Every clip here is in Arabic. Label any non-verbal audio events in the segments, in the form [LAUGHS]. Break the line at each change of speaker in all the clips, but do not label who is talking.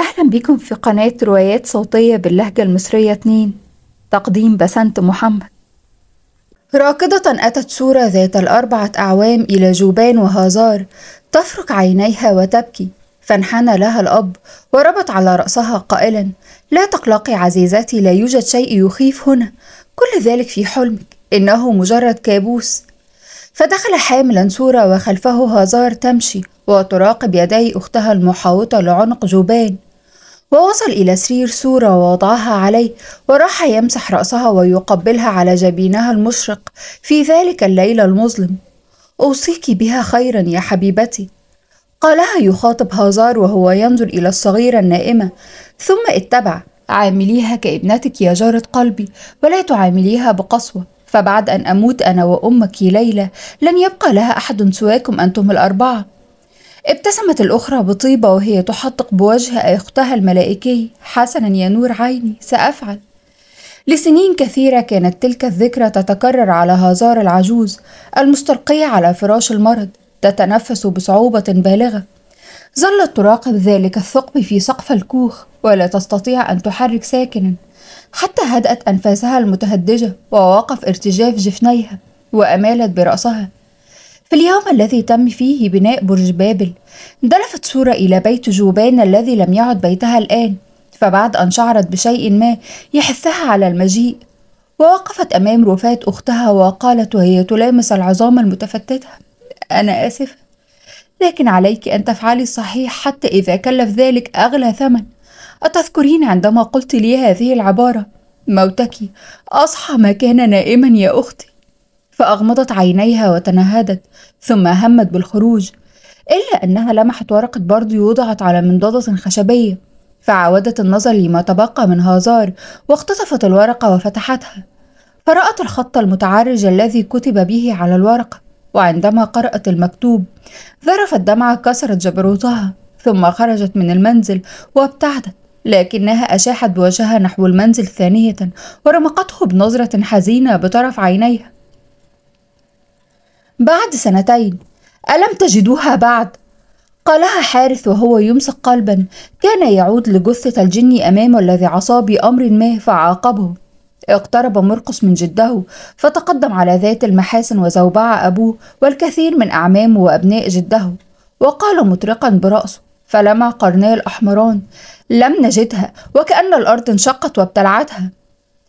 أهلا بكم في قناة روايات صوتية باللهجة المصرية 2 تقديم بسنت محمد راكضة أتت سورة ذات الأربعة أعوام إلى جوبان وهازار تفرق عينيها وتبكي فانحنى لها الأب وربط على رأسها قائلا لا تقلقي عزيزتي لا يوجد شيء يخيف هنا كل ذلك في حلمك إنه مجرد كابوس فدخل حاملا سورة وخلفه هازار تمشي وتراقب يدي أختها المحاوطة لعنق جوبان ووصل إلى سرير سورة ووضعها عليه وراح يمسح رأسها ويقبلها على جبينها المشرق في ذلك الليل المظلم أوصيك بها خيرا يا حبيبتي قالها يخاطب هازار وهو ينظر إلى الصغيرة النائمة ثم اتبع عامليها كابنتك يا جارة قلبي ولا تعامليها بقسوة فبعد أن أموت أنا وأمك ليلى لن يبقى لها أحد سواكم أنتم الأربعة ابتسمت الأخرى بطيبة وهي تحطق بوجه أختها الملائكي حسنا يا نور عيني سأفعل لسنين كثيرة كانت تلك الذكرى تتكرر على هزار العجوز المستلقية على فراش المرض تتنفس بصعوبة بالغة ظلت تراقب ذلك الثقب في سقف الكوخ ولا تستطيع أن تحرك ساكنا حتى هدأت أنفاسها المتهدجة ووقف ارتجاف جفنيها وأمالت برأسها في اليوم الذي تم فيه بناء برج بابل دلفت صورة إلى بيت جوبان الذي لم يعد بيتها الآن فبعد أن شعرت بشيء ما يحثها على المجيء ووقفت أمام رفاة أختها وقالت وهي تلامس العظام المتفتتة أنا آسفة لكن عليك أن تفعلي الصحيح حتى إذا كلف ذلك أغلى ثمن أتذكرين عندما قلت لي هذه العبارة موتك أصحى ما كان نائما يا أختي فأغمضت عينيها وتنهدت ثم همت بالخروج إلا أنها لمحت ورقة برد وضعت على منضدة خشبية فعاودت النظر لما تبقى من هازار واختطفت الورقة وفتحتها فرأت الخط المتعرج الذي كتب به على الورقة وعندما قرأت المكتوب ذرفت دمعة كسرت جبروتها ثم خرجت من المنزل وابتعدت لكنها أشاحت بوجهها نحو المنزل ثانية ورمقته بنظرة حزينة بطرف عينيها بعد سنتين ألم تجدوها بعد؟ قالها حارث وهو يمسك قلبا كان يعود لجثة الجن أمامه الذي عصاه بأمر ما فعاقبه اقترب مرقس من جده فتقدم على ذات المحاسن وزوبع أبوه والكثير من أعمامه وأبناء جده وقال مطرقا برأسه فلمع قرناه الأحمران لم نجدها وكأن الأرض انشقت وابتلعتها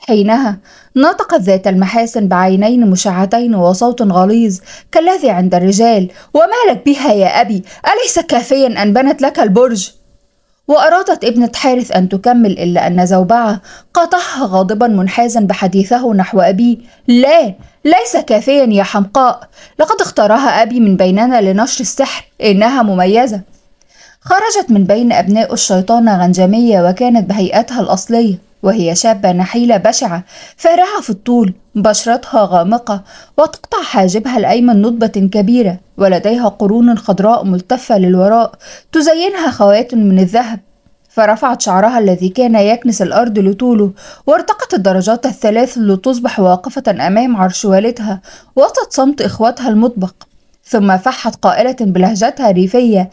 حينها نطقت ذات المحاسن بعينين مشعتين وصوت غليظ كالذي عند الرجال وما لك بها يا أبي أليس كافيا أن بنت لك البرج؟ وأرادت ابنة حارث أن تكمل إلا أن زوبعة قاطعها غاضبا منحازا بحديثه نحو أبيه لا ليس كافيا يا حمقاء لقد اختارها أبي من بيننا لنشر السحر إنها مميزة خرجت من بين أبناء الشيطانة غنجمية وكانت بهيئتها الأصلية وهي شابة نحيلة بشعة فارعة في الطول بشرتها غامقة وتقطع حاجبها الأيمن نضبة كبيرة ولديها قرون خضراء ملتفة للوراء تزينها خواتم من الذهب فرفعت شعرها الذي كان يكنس الأرض لطوله وارتقت الدرجات الثلاث لتصبح واقفة أمام عرش والدها وسط صمت إخواتها المطبق ثم فحت قائلة بلهجتها الريفية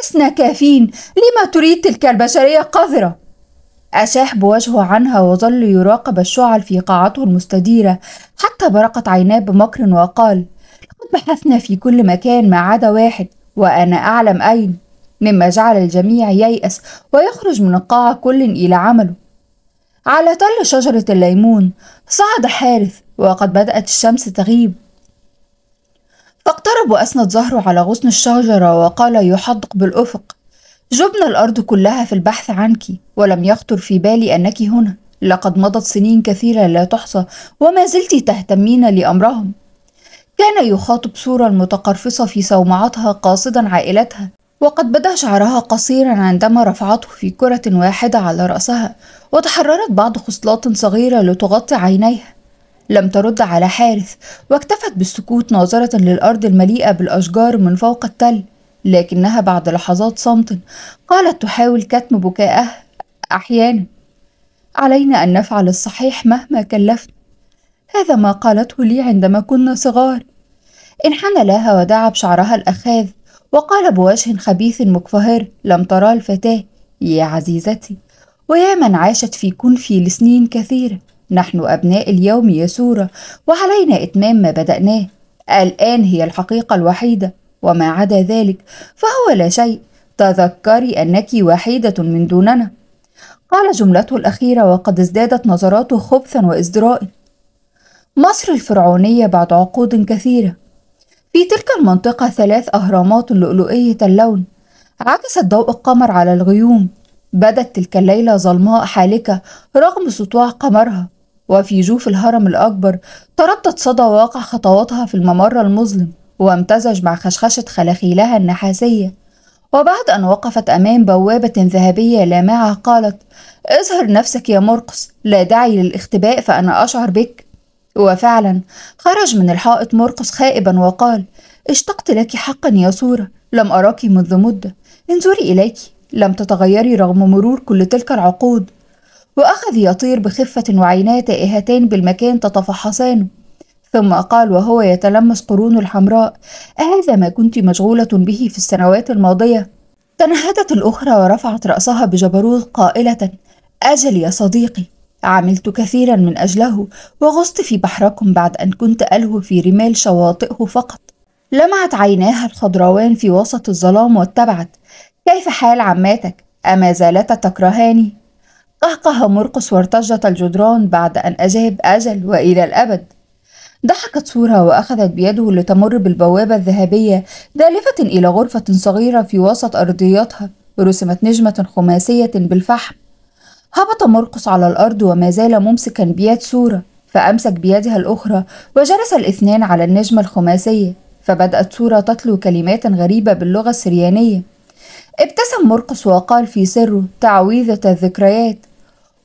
ألسنا كافين لما تريد تلك البشرية قذرة أشاح بوجهه عنها وظل يراقب الشعل في قاعته المستديرة حتى برقت عيناه بمكر وقال لقد بحثنا في كل مكان ما عدا واحد وأنا أعلم أين مما جعل الجميع ييأس ويخرج من القاعة كل إلى عمله على تل شجرة الليمون صعد حارث وقد بدأت الشمس تغيب فاقترب وأسند ظهره على غصن الشجرة وقال يحدق بالأفق جبنا الأرض كلها في البحث عنك ولم يخطر في بالي أنك هنا لقد مضت سنين كثيرة لا تحصى وما زلت تهتمين لأمرهم كان يخاطب سورة المتقرفصة في صومعتها قاصدا عائلتها وقد بدا شعرها قصيرا عندما رفعته في كرة واحدة على رأسها وتحررت بعض خصلات صغيرة لتغطي عينيها لم ترد على حارث واكتفت بالسكوت ناظرة للأرض المليئة بالأشجار من فوق التل لكنها بعد لحظات صمت قالت تحاول كتم بكائها أحيانا علينا أن نفعل الصحيح مهما كلفنا هذا ما قالته لي عندما كنا صغار انحنى لها ودعا بشعرها الأخاذ وقال بوجه خبيث مكفهر لم ترى الفتاة يا عزيزتي ويا من عاشت في كنفي لسنين كثيرة نحن أبناء اليوم يا سورة وعلينا إتمام ما بدأناه الآن هي الحقيقة الوحيدة وما عدا ذلك فهو لا شيء تذكري أنك وحيدة من دوننا قال جملته الأخيرة وقد ازدادت نظراته خبثا وازدراء مصر الفرعونية بعد عقود كثيرة في تلك المنطقة ثلاث أهرامات لؤلؤية اللون عكست ضوء القمر على الغيوم بدت تلك الليلة ظلماء حالكة رغم سطوع قمرها وفي جوف الهرم الأكبر تردد صدى واقع خطواتها في الممر المظلم وامتزج مع خشخشة خلاخيلها النحاسية وبعد أن وقفت أمام بوابة ذهبية لامعة قالت اظهر نفسك يا مرقس لا داعي للاختباء فأنا أشعر بك وفعلا خرج من الحائط مرقس خائبا وقال اشتقت لك حقا يا صورة لم أراك منذ مدة انظري إليك لم تتغيري رغم مرور كل تلك العقود وأخذ يطير بخفة وعيناه تائهتان بالمكان تتفحصانه ثم قال وهو يتلمس قرون الحمراء أهذا ما كنت مشغولة به في السنوات الماضية؟ تنهدت الأخرى ورفعت رأسها بجبروت قائلة أجل يا صديقي عملت كثيرا من أجله وغصت في بحركم بعد أن كنت ألهو في رمال شواطئه فقط لمعت عيناها الخضراوان في وسط الظلام واتبعت كيف حال عماتك أما زالت تكرهاني قهقه مرقس وارتجت الجدران بعد أن أجاب أجل وإلى الأبد ضحكت سورة وأخذت بيده لتمر بالبوابة الذهبية دالفة إلى غرفة صغيرة في وسط أرضياتها رسمت نجمة خماسية بالفحم هبط مرقص على الأرض وما زال ممسكا بيد سورة فأمسك بيدها الأخرى وجلس الاثنان على النجمة الخماسية فبدأت سورة تتلو كلمات غريبة باللغة السريانية ابتسم مرقص وقال في سره تعويذة الذكريات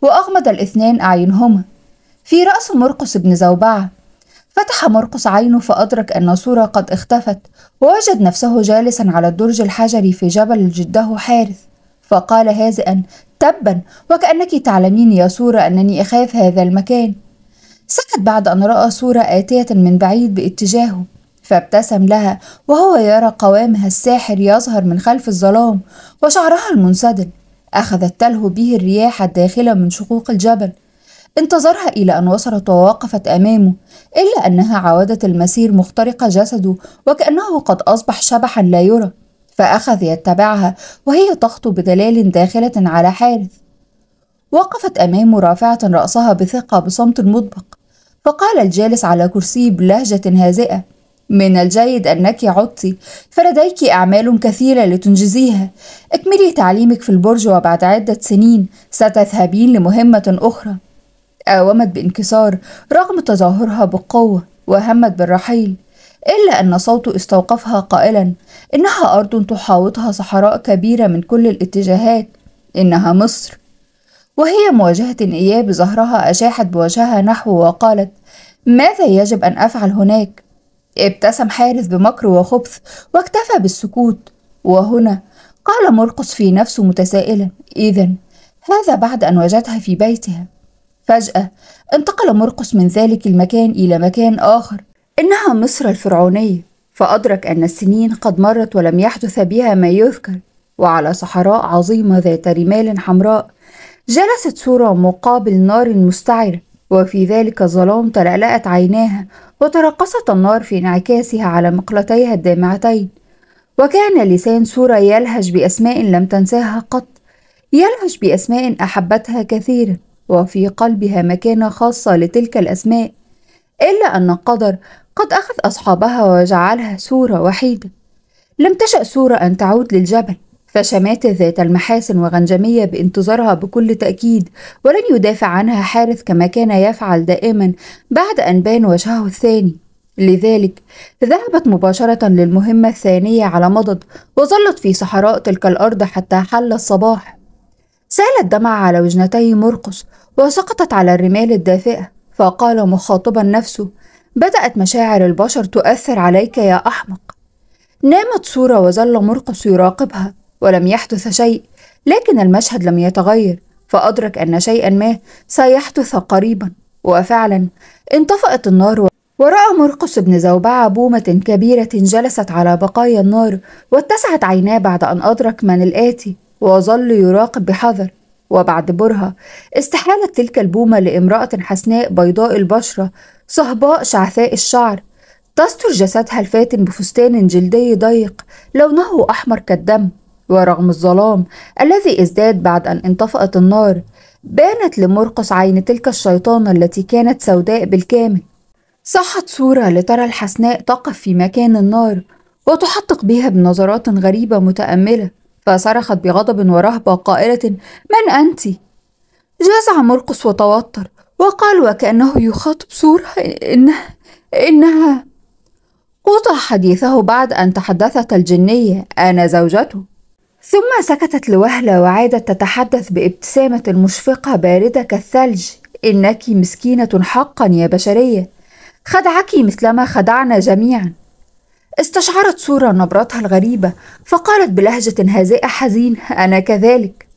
وأغمض الاثنان أعينهما في رأس مرقص بن زوبعة فتح مرقس عينه فأدرك أن صورة قد اختفت ووجد نفسه جالسا على الدرج الحجري في جبل جده حارث فقال هازئا تبا وكأنك تعلمين يا صورة أنني أخاف هذا المكان سكت بعد أن رأى صورة آتية من بعيد باتجاهه فابتسم لها وهو يرى قوامها الساحر يظهر من خلف الظلام وشعرها المنسدل أخذت تلهو به الرياح الداخلة من شقوق الجبل انتظرها إلى أن وصلت ووقفت أمامه إلا أنها عودت المسير مخترقة جسده وكأنه قد أصبح شبحا لا يرى فأخذ يتبعها وهي تخطو بدلال داخلة على حارث وقفت أمامه رافعة رأسها بثقة بصمت مطبق فقال الجالس على كرسي بلهجة هازئة من الجيد أنك عدت فلديك أعمال كثيرة لتنجزيها اكملي تعليمك في البرج وبعد عدة سنين ستذهبين لمهمة أخرى قاومت آه، بانكسار رغم تظاهرها بقوة وهمت بالرحيل إلا أن صوته استوقفها قائلا إنها أرض تحاوطها صحراء كبيرة من كل الاتجاهات إنها مصر وهي مواجهة إياه بظهرها أشاحت بوجهها نحوه وقالت ماذا يجب أن أفعل هناك؟ ابتسم حارث بمكر وخبث واكتفى بالسكوت وهنا قال مرقص في نفسه متسائلا إذا هذا بعد أن وجدها في بيتها فجأة انتقل مرقس من ذلك المكان إلى مكان آخر إنها مصر الفرعونية فأدرك أن السنين قد مرت ولم يحدث بها ما يذكر وعلى صحراء عظيمة ذات رمال حمراء جلست سورة مقابل نار مستعرة وفي ذلك الظلام تلألأت عيناها وترقصت النار في انعكاسها على مقلتيها الدامعتين وكان لسان سورة يلهج بأسماء لم تنساها قط يلهج بأسماء أحبتها كثيرا وفي قلبها مكانة خاصة لتلك الأسماء إلا أن القدر قد أخذ أصحابها وجعلها سورة وحيدة لم تشأ سورة أن تعود للجبل فشماتة ذات المحاسن وغنجمية بانتظارها بكل تأكيد ولن يدافع عنها حارث كما كان يفعل دائما بعد أن بان وجهه الثاني لذلك ذهبت مباشرة للمهمة الثانية على مضض وظلت في صحراء تلك الأرض حتى حل الصباح سال الدمع على وجنتي مرقص وسقطت على الرمال الدافئة فقال مخاطبا نفسه بدأت مشاعر البشر تؤثر عليك يا أحمق نامت صورة وظل مرقص يراقبها ولم يحدث شيء لكن المشهد لم يتغير فأدرك أن شيئا ما سيحدث قريبا وفعلا انطفأت النار ورأى مرقص بن زوبعة بومة كبيرة جلست على بقايا النار واتسعت عيناه بعد أن أدرك من الآتي وظل يراقب بحذر وبعد برهة استحالت تلك البومة لامرأة حسناء بيضاء البشرة صهباء شعثاء الشعر تستر جسدها الفاتن بفستان جلدي ضيق لونه أحمر كالدم ورغم الظلام الذي ازداد بعد أن انطفأت النار بانت لمرقس عين تلك الشيطانة التي كانت سوداء بالكامل صحت صورة لترى الحسناء تقف في مكان النار وتحطق بها بنظرات غريبة متأملة فصرخت بغضب ورهبة قائلة من أنت؟ جزع مرقس وتوتر وقال وكأنه يخاطب سورة إنها إنها قطع حديثه بعد أن تحدثت الجنية أنا زوجته ثم سكتت لوهلة وعادت تتحدث بابتسامة مشفقة باردة كالثلج إنك مسكينة حقا يا بشرية خدعك مثلما خدعنا جميعا استشعرت سورة نبرتها الغريبة فقالت بلهجة هزئة حزين أنا كذلك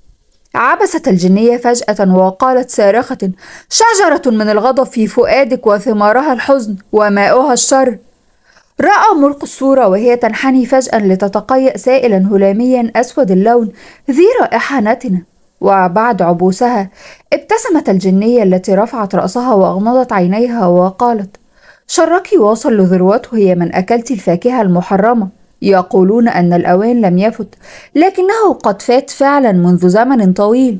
عبست الجنية فجأة وقالت صارخة شجرة من الغضب في فؤادك وثمارها الحزن وماؤها الشر رأى مرق الصورة وهي تنحني فجأة لتتقيأ سائلا هلاميا أسود اللون ذي رائحة نتنة وبعد عبوسها ابتسمت الجنية التي رفعت رأسها وأغمضت عينيها وقالت شراكي واصل لذروته هي من أكلت الفاكهة المحرمة يقولون أن الأوان لم يفت لكنه قد فات فعلا منذ زمن طويل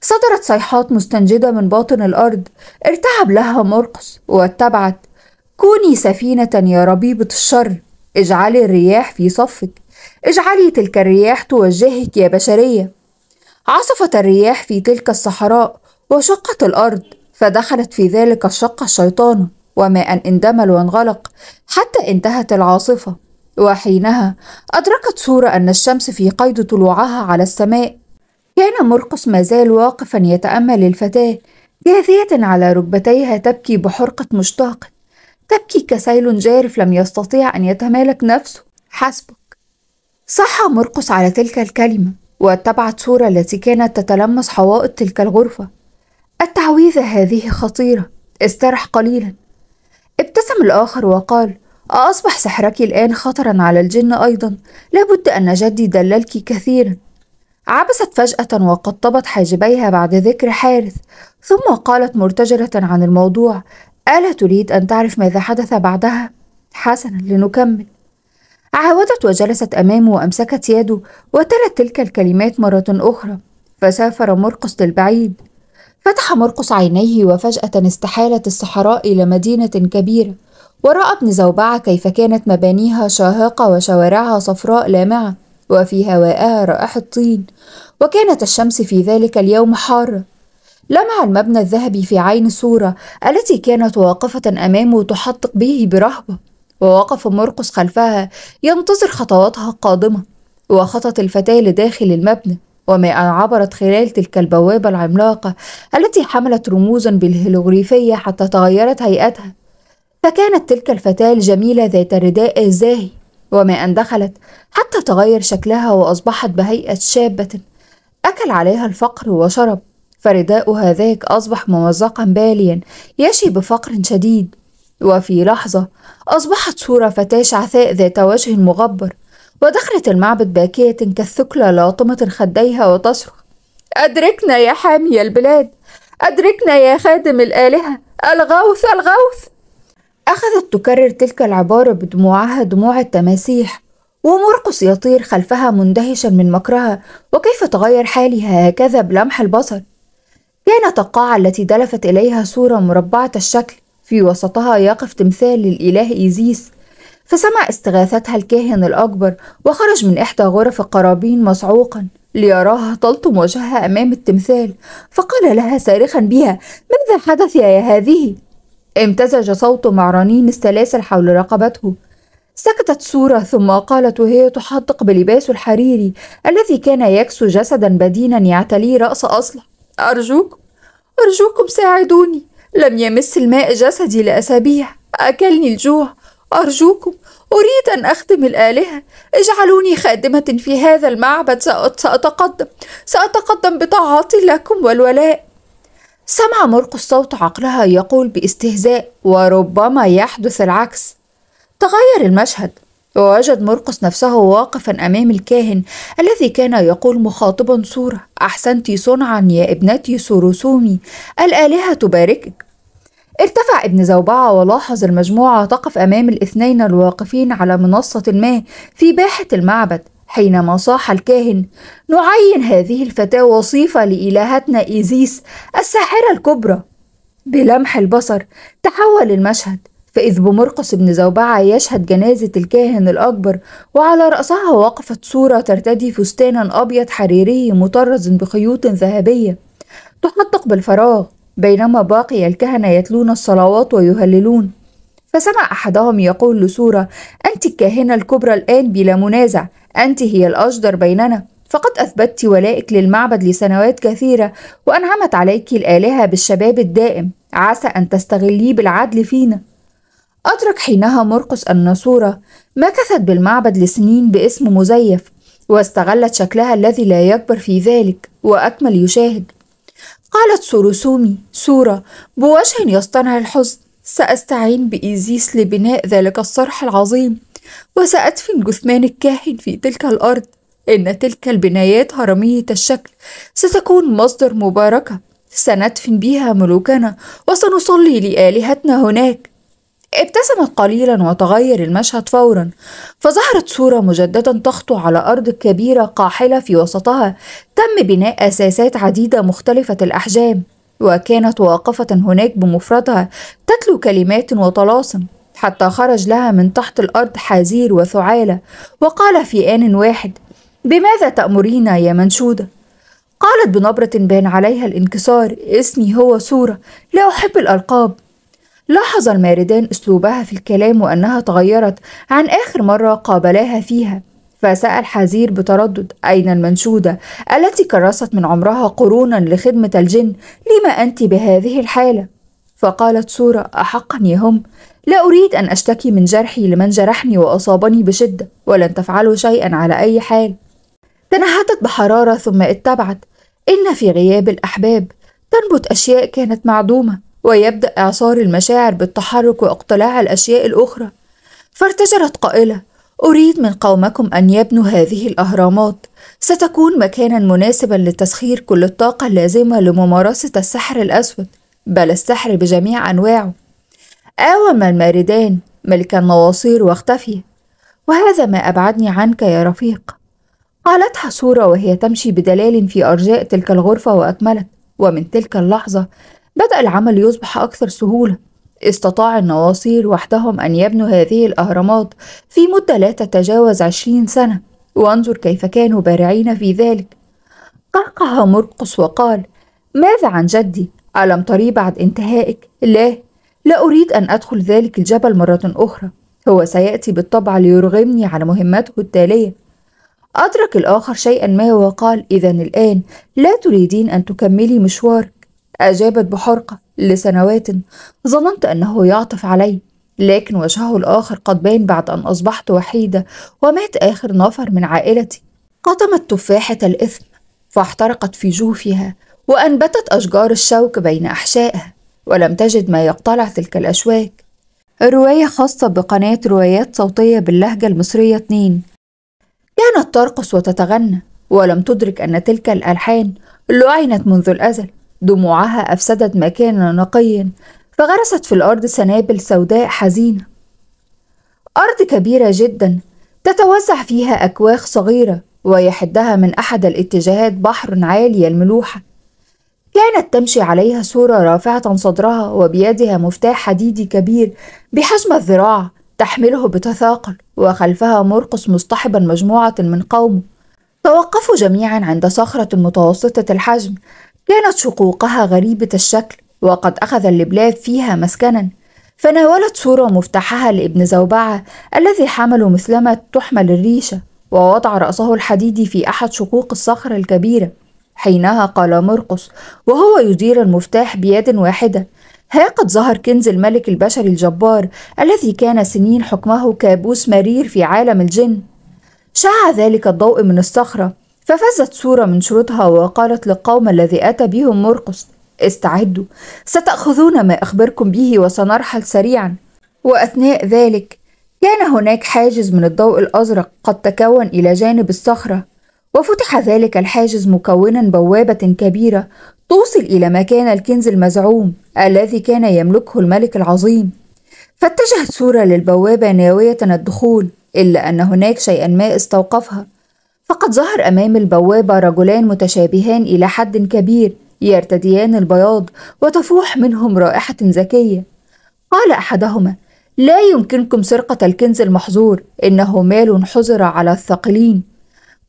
صدرت صيحات مستنجدة من باطن الأرض ارتعب لها مرقص واتبعت كوني سفينة يا ربيبة الشر اجعلي الرياح في صفك اجعلي تلك الرياح توجهك يا بشرية عصفت الرياح في تلك الصحراء وشقت الأرض فدخلت في ذلك الشقة الشيطانة وما أن اندمل وانغلق حتى انتهت العاصفة وحينها أدركت سورة أن الشمس في قيد طلوعها على السماء كان مرقص ما زال واقفا يتأمل الفتاة جاثية على ركبتيها تبكي بحرقة مشتاق تبكي كسيل جارف لم يستطيع أن يتمالك نفسه حسبك صح مرقص على تلك الكلمة واتبعت سورة التي كانت تتلمس حوائط تلك الغرفة التعويذة هذه خطيرة استرح قليلا ابتسم الآخر وقال أصبح سحرك الآن خطرا على الجن أيضا لابد أن جدي دللك كثيرا عبست فجأة وقطبت حاجبيها بعد ذكر حارث ثم قالت مرتجلة عن الموضوع ألا تريد أن تعرف ماذا حدث بعدها؟ حسنا لنكمل عاودت وجلست أمامه وأمسكت يده وتلت تلك الكلمات مرة أخرى فسافر مرقص للبعيد فتح مرقس عينيه وفجأة استحالت الصحراء إلى مدينة كبيرة ورأى ابن زوبعة كيف كانت مبانيها شاهقة وشوارعها صفراء لامعة وفي هوائها رائحة طين وكانت الشمس في ذلك اليوم حارة لمع المبنى الذهبي في عين صورة التي كانت واقفة أمامه تحطق به برهبة ووقف مرقس خلفها ينتظر خطواتها القادمة وخطت الفتاة لداخل المبنى وما أن عبرت خلال تلك البوابة العملاقة التي حملت رموزا بالهيلوغريفية حتى تغيرت هيئتها فكانت تلك الفتاة الجميلة ذات الرداء الزاهي وما أن دخلت حتى تغير شكلها وأصبحت بهيئة شابة أكل عليها الفقر وشرب فرداؤها ذاك أصبح ممزقا باليا يشي بفقر شديد وفي لحظة أصبحت صورة فتاة شعثاء ذات وجه مغبر ودخلت المعبد باكية كالثكلى لاطمة خديها وتصرخ أدركنا يا حامي البلاد أدركنا يا خادم الآلهة الغوث الغوث أخذت تكرر تلك العبارة بدموعها دموع التماسيح ومرقص يطير خلفها مندهشا من مكرها وكيف تغير حالها هكذا بلمح البصر كانت القاعة التي دلفت إليها صورة مربعة الشكل في وسطها يقف تمثال للإله إيزيس فسمع استغاثتها الكاهن الأكبر وخرج من إحدى غرف القرابين مصعوقا ليراها تلطم وجهها أمام التمثال فقال لها صارخا بها ماذا حدث يا هذه؟ امتزج صوت مع رنين السلاسل حول رقبته سكتت سورة ثم قالت وهي تحدق بلباسه الحريري الذي كان يكسو جسدا بدينا يعتليه رأس أصلع أرجوكم أرجوكم ساعدوني لم يمس الماء جسدي لأسابيع أكلني الجوع أرجوكم أريد أن أخدم الآلهة اجعلوني خادمة في هذا المعبد سأتقدم سأتقدم بطاعتي لكم والولاء سمع مرقس صوت عقلها يقول باستهزاء وربما يحدث العكس تغير المشهد ووجد مرقس نفسه واقفا امام الكاهن الذي كان يقول مخاطبا صوره احسنت صنعا يا ابنتي سوروسومي الالهه تباركك ارتفع ابن زوبعة ولاحظ المجموعة تقف أمام الاثنين الواقفين على منصة ما في باحة المعبد حينما صاح الكاهن نعين هذه الفتاة وصيفة لإلهتنا إيزيس الساحرة الكبرى بلمح البصر تحول المشهد فإذ بمرقس بن زوبعة يشهد جنازة الكاهن الأكبر وعلى رأسها وقفت صورة ترتدي فستانا أبيض حريري مطرز بخيوط ذهبية تحدق بالفراغ بينما باقي الكهنة يتلون الصلوات ويهللون فسمع أحدهم يقول لسورة أنت الكاهنة الكبرى الآن بلا منازع أنت هي الأجدر بيننا فقد أثبتت ولائك للمعبد لسنوات كثيرة وأنعمت عليك الآلهة بالشباب الدائم عسى أن تستغليه بالعدل فينا أدرك حينها مرقس أن سورة مكثت بالمعبد لسنين باسم مزيف واستغلت شكلها الذي لا يكبر في ذلك وأكمل يشاهد قالت سوروسومي سورة بوجه يصطنع الحزن سأستعين بإيزيس لبناء ذلك الصرح العظيم وسأدفن جثمان الكاهن في تلك الأرض إن تلك البنايات هرمية الشكل ستكون مصدر مباركة سندفن بها ملوكنا وسنصلي لآلهتنا هناك ابتسمت قليلا وتغير المشهد فورا فظهرت صورة مجددا تخطو على أرض كبيرة قاحلة في وسطها تم بناء أساسات عديدة مختلفة الأحجام وكانت واقفة هناك بمفردها تتلو كلمات وطلاسم حتى خرج لها من تحت الأرض حزير وثعالة وقال في آن واحد بماذا تأمرين يا منشودة؟ قالت بنبرة بان عليها الانكسار اسمي هو صورة لا أحب الألقاب لاحظ الماردان أسلوبها في الكلام وأنها تغيرت عن آخر مرة قابلاها فيها فسأل حزير بتردد أين المنشودة التي كرست من عمرها قرونا لخدمة الجن لما أنت بهذه الحالة فقالت سورة أحقا يهم لا أريد أن أشتكي من جرحي لمن جرحني وأصابني بشدة ولن تفعلوا شيئا على أي حال تنهدت بحرارة ثم اتبعت إن في غياب الأحباب تنبت أشياء كانت معدومة ويبدأ إعصار المشاعر بالتحرك واقتلاع الأشياء الأخرى فارتجلت قائلة أريد من قومكم أن يبنوا هذه الأهرامات ستكون مكانا مناسبا لتسخير كل الطاقة اللازمة لممارسة السحر الأسود بل السحر بجميع أنواعه آوم الماردان ملك النواصير واختفي وهذا ما أبعدني عنك يا رفيق قالتها صورة وهي تمشي بدلال في أرجاء تلك الغرفة وأكملت ومن تلك اللحظة بدأ العمل يصبح أكثر سهولة استطاع النواصير وحدهم أن يبنوا هذه الأهرامات في مدة لا تتجاوز عشرين سنة وانظر كيف كانوا بارعين في ذلك قهقه مرقص وقال ماذا عن جدي ألم تري بعد انتهائك لا لا أريد أن أدخل ذلك الجبل مرة أخرى هو سيأتي بالطبع ليرغمني على مهمته التالية أدرك الآخر شيئا ما وقال إذا الآن لا تريدين أن تكملي مشوارك أجابت بحرقة لسنوات ظننت أنه يعطف علي لكن وجهه الآخر قد بان بعد أن أصبحت وحيدة ومات آخر نفر من عائلتي قطمت تفاحة الإثم فاحترقت في جوفها وأنبتت أشجار الشوك بين أحشائها ولم تجد ما يقتلع تلك الأشواك رواية خاصة بقناة روايات صوتية باللهجة المصرية 2 كانت ترقص وتتغنى ولم تدرك أن تلك الألحان لعنت منذ الأزل دموعها أفسدت مكانا نقيا فغرست في الأرض سنابل سوداء حزينة أرض كبيرة جدا تتوزع فيها أكواخ صغيرة ويحدها من أحد الاتجاهات بحر عالي الملوحة كانت تمشي عليها صورة رافعة صدرها وبيدها مفتاح حديدي كبير بحجم الذراع تحمله بتثاقل وخلفها مرقص مصطحبا مجموعة من قومه توقفوا جميعا عند صخرة متوسطة الحجم كانت شقوقها غريبة الشكل وقد أخذ اللبلاب فيها مسكنا فناولت صورة مفتاحها لابن زوبعة الذي حمله مثلما تحمل الريشة ووضع رأسه الحديدي في أحد شقوق الصخرة الكبيرة حينها قال مرقس وهو يدير المفتاح بيد واحدة ها قد ظهر كنز الملك البشري الجبار الذي كان سنين حكمه كابوس مرير في عالم الجن شع ذلك الضوء من الصخرة ففزت سورة من شروطها وقالت للقوم الذي أتى بهم مرقس استعدوا ستأخذون ما أخبركم به وسنرحل سريعا وأثناء ذلك كان هناك حاجز من الضوء الأزرق قد تكون إلى جانب الصخرة وفتح ذلك الحاجز مكونا بوابة كبيرة توصل إلى مكان الكنز المزعوم الذي كان يملكه الملك العظيم فاتجهت سورة للبوابة ناوية الدخول إلا أن هناك شيئا ما استوقفها فقد ظهر أمام البوابة رجلان متشابهان إلى حد كبير يرتديان البياض وتفوح منهم رائحة ذكية قال أحدهما لا يمكنكم سرقة الكنز المحظور إنه مال حظر على الثقلين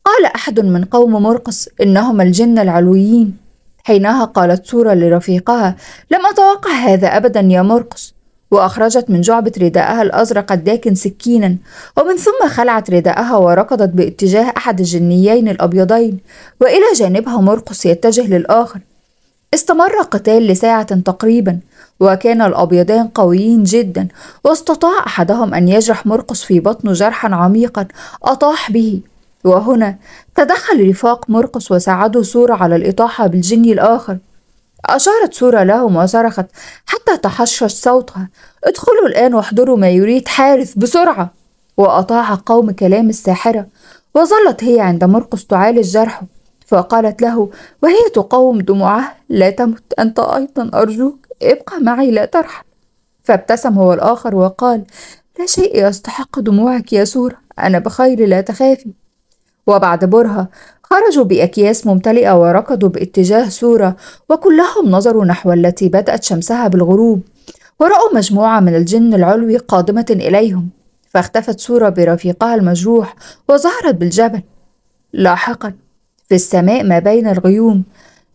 قال أحد من قوم مرقس إنهم الجن العلويين حينها قالت سورة لرفيقها لم أتوقع هذا أبدا يا مرقس وأخرجت من جعبة رداءها الأزرق الداكن سكينا ومن ثم خلعت رداءها وركضت باتجاه أحد الجنيين الأبيضين وإلى جانبها مرقص يتجه للآخر استمر قتال لساعة تقريبا وكان الأبيضان قويين جدا واستطاع أحدهم أن يجرح مرقص في بطنه جرحا عميقا أطاح به وهنا تدخل رفاق مرقص وساعده سورة على الإطاحة بالجني الآخر أشارت سورة لهم وصرخت حتى تحشش صوتها ادخلوا الآن واحضروا ما يريد حارث بسرعة وأطاع قوم كلام الساحرة وظلت هي عند مرقس تعالج جرحه فقالت له وهي تقاوم دموعه لا تمت أنت أيضا أرجوك ابقى معي لا ترحل فابتسم هو الآخر وقال لا شيء يستحق دموعك يا سورة أنا بخير لا تخافي وبعد برهة خرجوا بأكياس ممتلئة وركضوا باتجاه سورة وكلهم نظروا نحو التي بدأت شمسها بالغروب ورأوا مجموعة من الجن العلوي قادمة إليهم فاختفت سورة برفيقها المجروح وظهرت بالجبل لاحقا في السماء ما بين الغيوم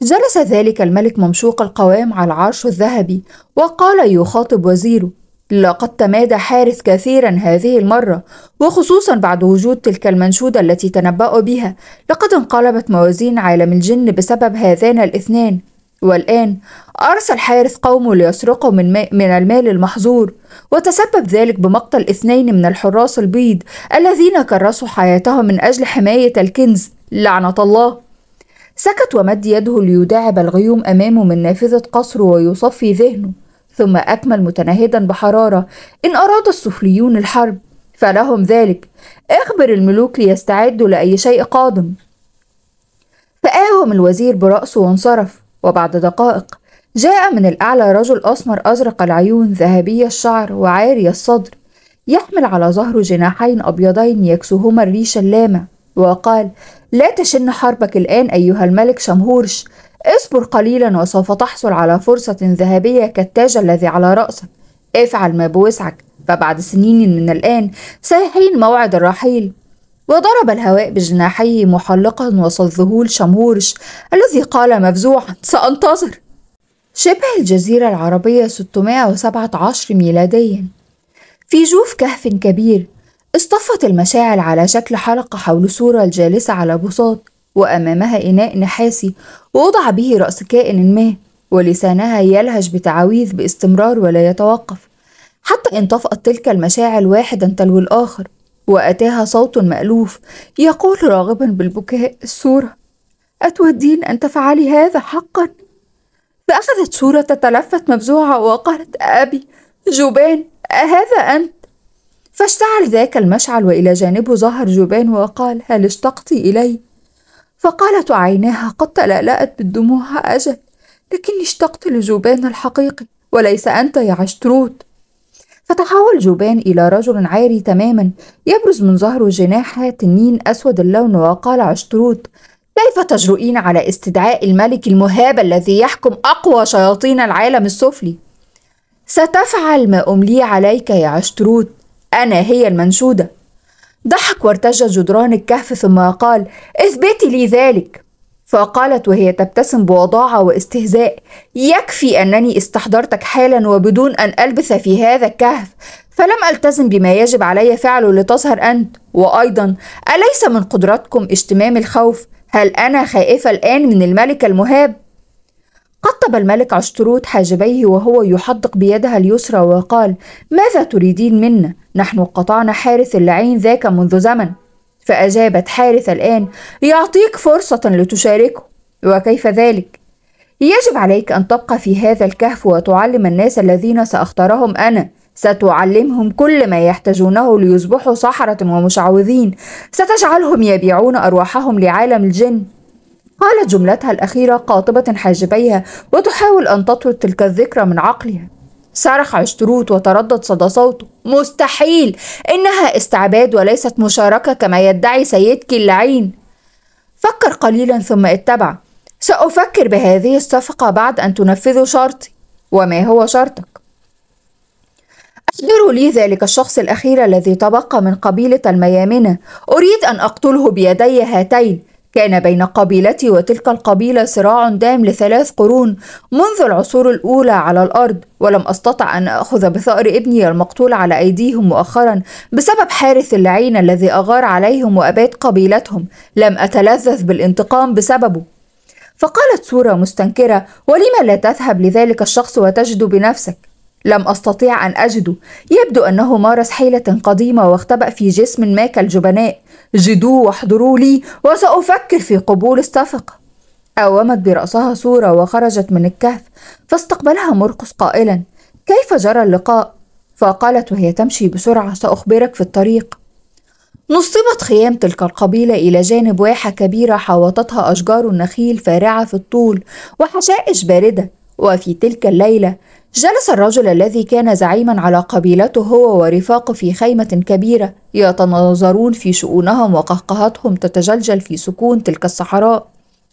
جلس ذلك الملك ممشوق القوام على العرش الذهبي وقال يخاطب وزيره لقد تمادى حارث كثيرا هذه المرة وخصوصا بعد وجود تلك المنشودة التي تنبأوا بها لقد انقلبت موازين عالم الجن بسبب هذان الاثنان والآن أرسل حارث قومه ليسرقوا من, من المال المحظور وتسبب ذلك بمقتل اثنين من الحراس البيض الذين كرسوا حياتهم من أجل حماية الكنز لعنة الله سكت ومد يده ليداعب الغيوم أمامه من نافذة قصره ويصفي ذهنه ثم أكمل متنهدا بحرارة إن أراد السفليون الحرب فلهم ذلك اخبر الملوك ليستعدوا لأي شيء قادم فآهم الوزير برأسه وانصرف وبعد دقائق جاء من الأعلى رجل أسمر أزرق العيون ذهبي الشعر وعاري الصدر يحمل على ظهره جناحين أبيضين يكسوهما الريش اللامع وقال لا تشن حربك الآن أيها الملك شمهورش اصبر قليلا وسوف تحصل على فرصة ذهبية كالتاج الذي على رأسك افعل ما بوسعك فبعد سنين من الآن سيحين موعد الرحيل وضرب الهواء بجناحيه محلقا وسط ذهول شمهورش الذي قال مفزوعا سأنتظر شبه الجزيرة العربية 617 ميلاديا في جوف كهف كبير اصطفت المشاعل على شكل حلقة حول صورة الجالسة على بساط وأمامها إناء نحاسي ووضع به رأس كائن ما ولسانها يلهج بتعاويذ باستمرار ولا يتوقف حتى إن طفأت تلك المشاعل واحدا تلو الآخر وأتاها صوت مألوف يقول راغبا بالبكاء الصورة أتودين أن تفعلي هذا حقا؟ فأخذت صورة تتلفت مفزوعة وقالت أبي جوبان أهذا أنت؟ فاشتعل ذاك المشعل وإلى جانبه ظهر جوبان وقال هل اشتقت إلي؟ فقالت عيناها قد تلألأت بالدموع أجل لكني اشتقت لجوبان الحقيقي وليس أنت يا عشتروت فتحول جوبان إلى رجل عاري تماما يبرز من ظهره جناح تنين أسود اللون وقال عشتروت كيف تجرؤين على استدعاء الملك المهاب الذي يحكم أقوى شياطين العالم السفلي؟ ستفعل ما أملي عليك يا عشتروت أنا هي المنشودة ضحك وارتج جدران الكهف ثم قال اثبتي لي ذلك فقالت وهي تبتسم بوضاعة واستهزاء يكفي أنني استحضرتك حالا وبدون أن ألبث في هذا الكهف فلم ألتزم بما يجب علي فعله لتظهر أنت وأيضا أليس من قدرتكم اشتمام الخوف هل أنا خائفة الآن من الملك المهاب؟ قطب الملك عشتروت حاجبيه وهو يحدق بيدها اليسرى وقال ماذا تريدين منا؟ نحن قطعنا حارث اللعين ذاك منذ زمن فأجابت حارث الآن يعطيك فرصة لتشاركه وكيف ذلك؟ يجب عليك أن تبقى في هذا الكهف وتعلم الناس الذين سأختارهم أنا ستعلمهم كل ما يحتاجونه ليصبحوا سحرة ومشعوذين ستجعلهم يبيعون أرواحهم لعالم الجن قالت جملتها الأخيرة قاطبة حاجبيها وتحاول أن تطرد تلك الذكرى من عقلها صرخ عشتروت وتردد صدى صوته مستحيل إنها استعباد وليست مشاركة كما يدعي سيدك اللعين فكر قليلا ثم اتبع سأفكر بهذه الصفقة بعد أن تنفذوا شرطي وما هو شرطك؟ أحضروا لي ذلك الشخص الأخير الذي تبقى من قبيلة الميامنة أريد أن أقتله بيدي هاتين كان بين قبيلتي وتلك القبيلة صراع دام لثلاث قرون منذ العصور الأولى على الأرض ولم أستطع أن أخذ بثأر ابني المقتول على أيديهم مؤخرا بسبب حارث اللعين الذي أغار عليهم وأبات قبيلتهم لم أتلذذ بالانتقام بسببه فقالت سورة مستنكرة ولم لا تذهب لذلك الشخص وتجد بنفسك لم أستطيع أن أجده يبدو أنه مارس حيلة قديمة واختبأ في جسم ما كالجبناء جدوا واحضروا لي وسأفكر في قبول الصفقة أومت برأسها صورة وخرجت من الكهف فاستقبلها مرقس قائلا كيف جرى اللقاء؟ فقالت وهي تمشي بسرعة سأخبرك في الطريق نصبت خيام تلك القبيلة إلى جانب واحة كبيرة حاوطتها أشجار النخيل فارعة في الطول وحشائش باردة وفي تلك الليلة جلس الرجل الذي كان زعيما على قبيلته هو ورفاقه في خيمة كبيرة يتناظرون في شؤونهم وقهقهتهم تتجلجل في سكون تلك الصحراء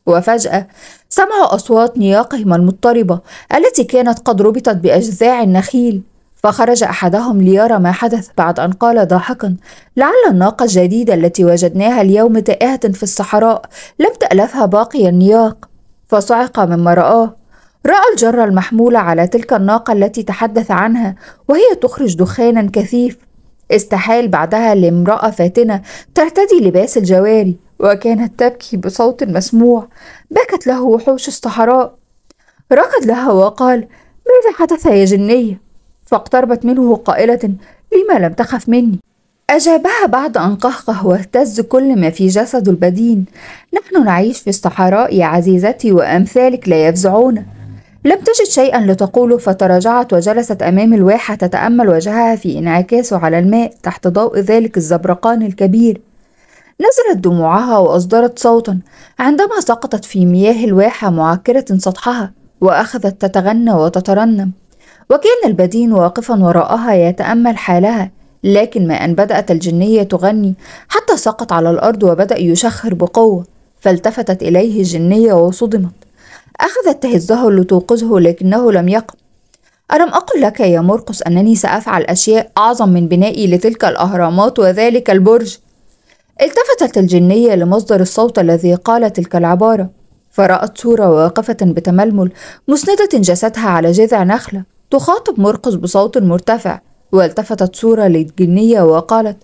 وفجأة سمعوا أصوات نياقهم المضطربة التي كانت قد ربطت بأجزاع النخيل فخرج أحدهم ليرى ما حدث بعد أن قال ضاحكا لعل الناقة الجديدة التي وجدناها اليوم تائهة في الصحراء لم تألفها باقي النياق فصعق مما رآه راى الجره المحموله على تلك الناقه التي تحدث عنها وهي تخرج دخانا كثيف استحال بعدها لامراه فاتنه ترتدي لباس الجواري وكانت تبكي بصوت مسموع بكت له وحوش الصحراء ركض لها وقال ماذا حدث يا جنيه فاقتربت منه قائله لما لم تخف مني أجابها بعد أن قهقه واهتز كل ما في جسده البدين نحن نعيش في الصحراء يا عزيزتي وأمثالك لا يفزعونا لم تجد شيئا لتقوله فتراجعت وجلست أمام الواحة تتأمل وجهها في انعكاسه على الماء تحت ضوء ذلك الزبرقان الكبير نزلت دموعها وأصدرت صوتا عندما سقطت في مياه الواحة معكرة سطحها وأخذت تتغنى وتترنم وكان البدين واقفا وراءها يتأمل حالها لكن ما أن بدأت الجنية تغني حتى سقط على الأرض وبدأ يشخر بقوة فالتفتت إليه الجنية وصدمت أخذت تهزه لتوقظه لكنه لم يقم ألم أقل لك يا مرقس أنني سأفعل أشياء أعظم من بنائي لتلك الأهرامات وذلك البرج التفتت الجنية لمصدر الصوت الذي قال تلك العبارة فرأت صورة واقفة بتململ مسندة جسدها على جذع نخلة تخاطب مرقس بصوت مرتفع والتفتت صورة للجنية وقالت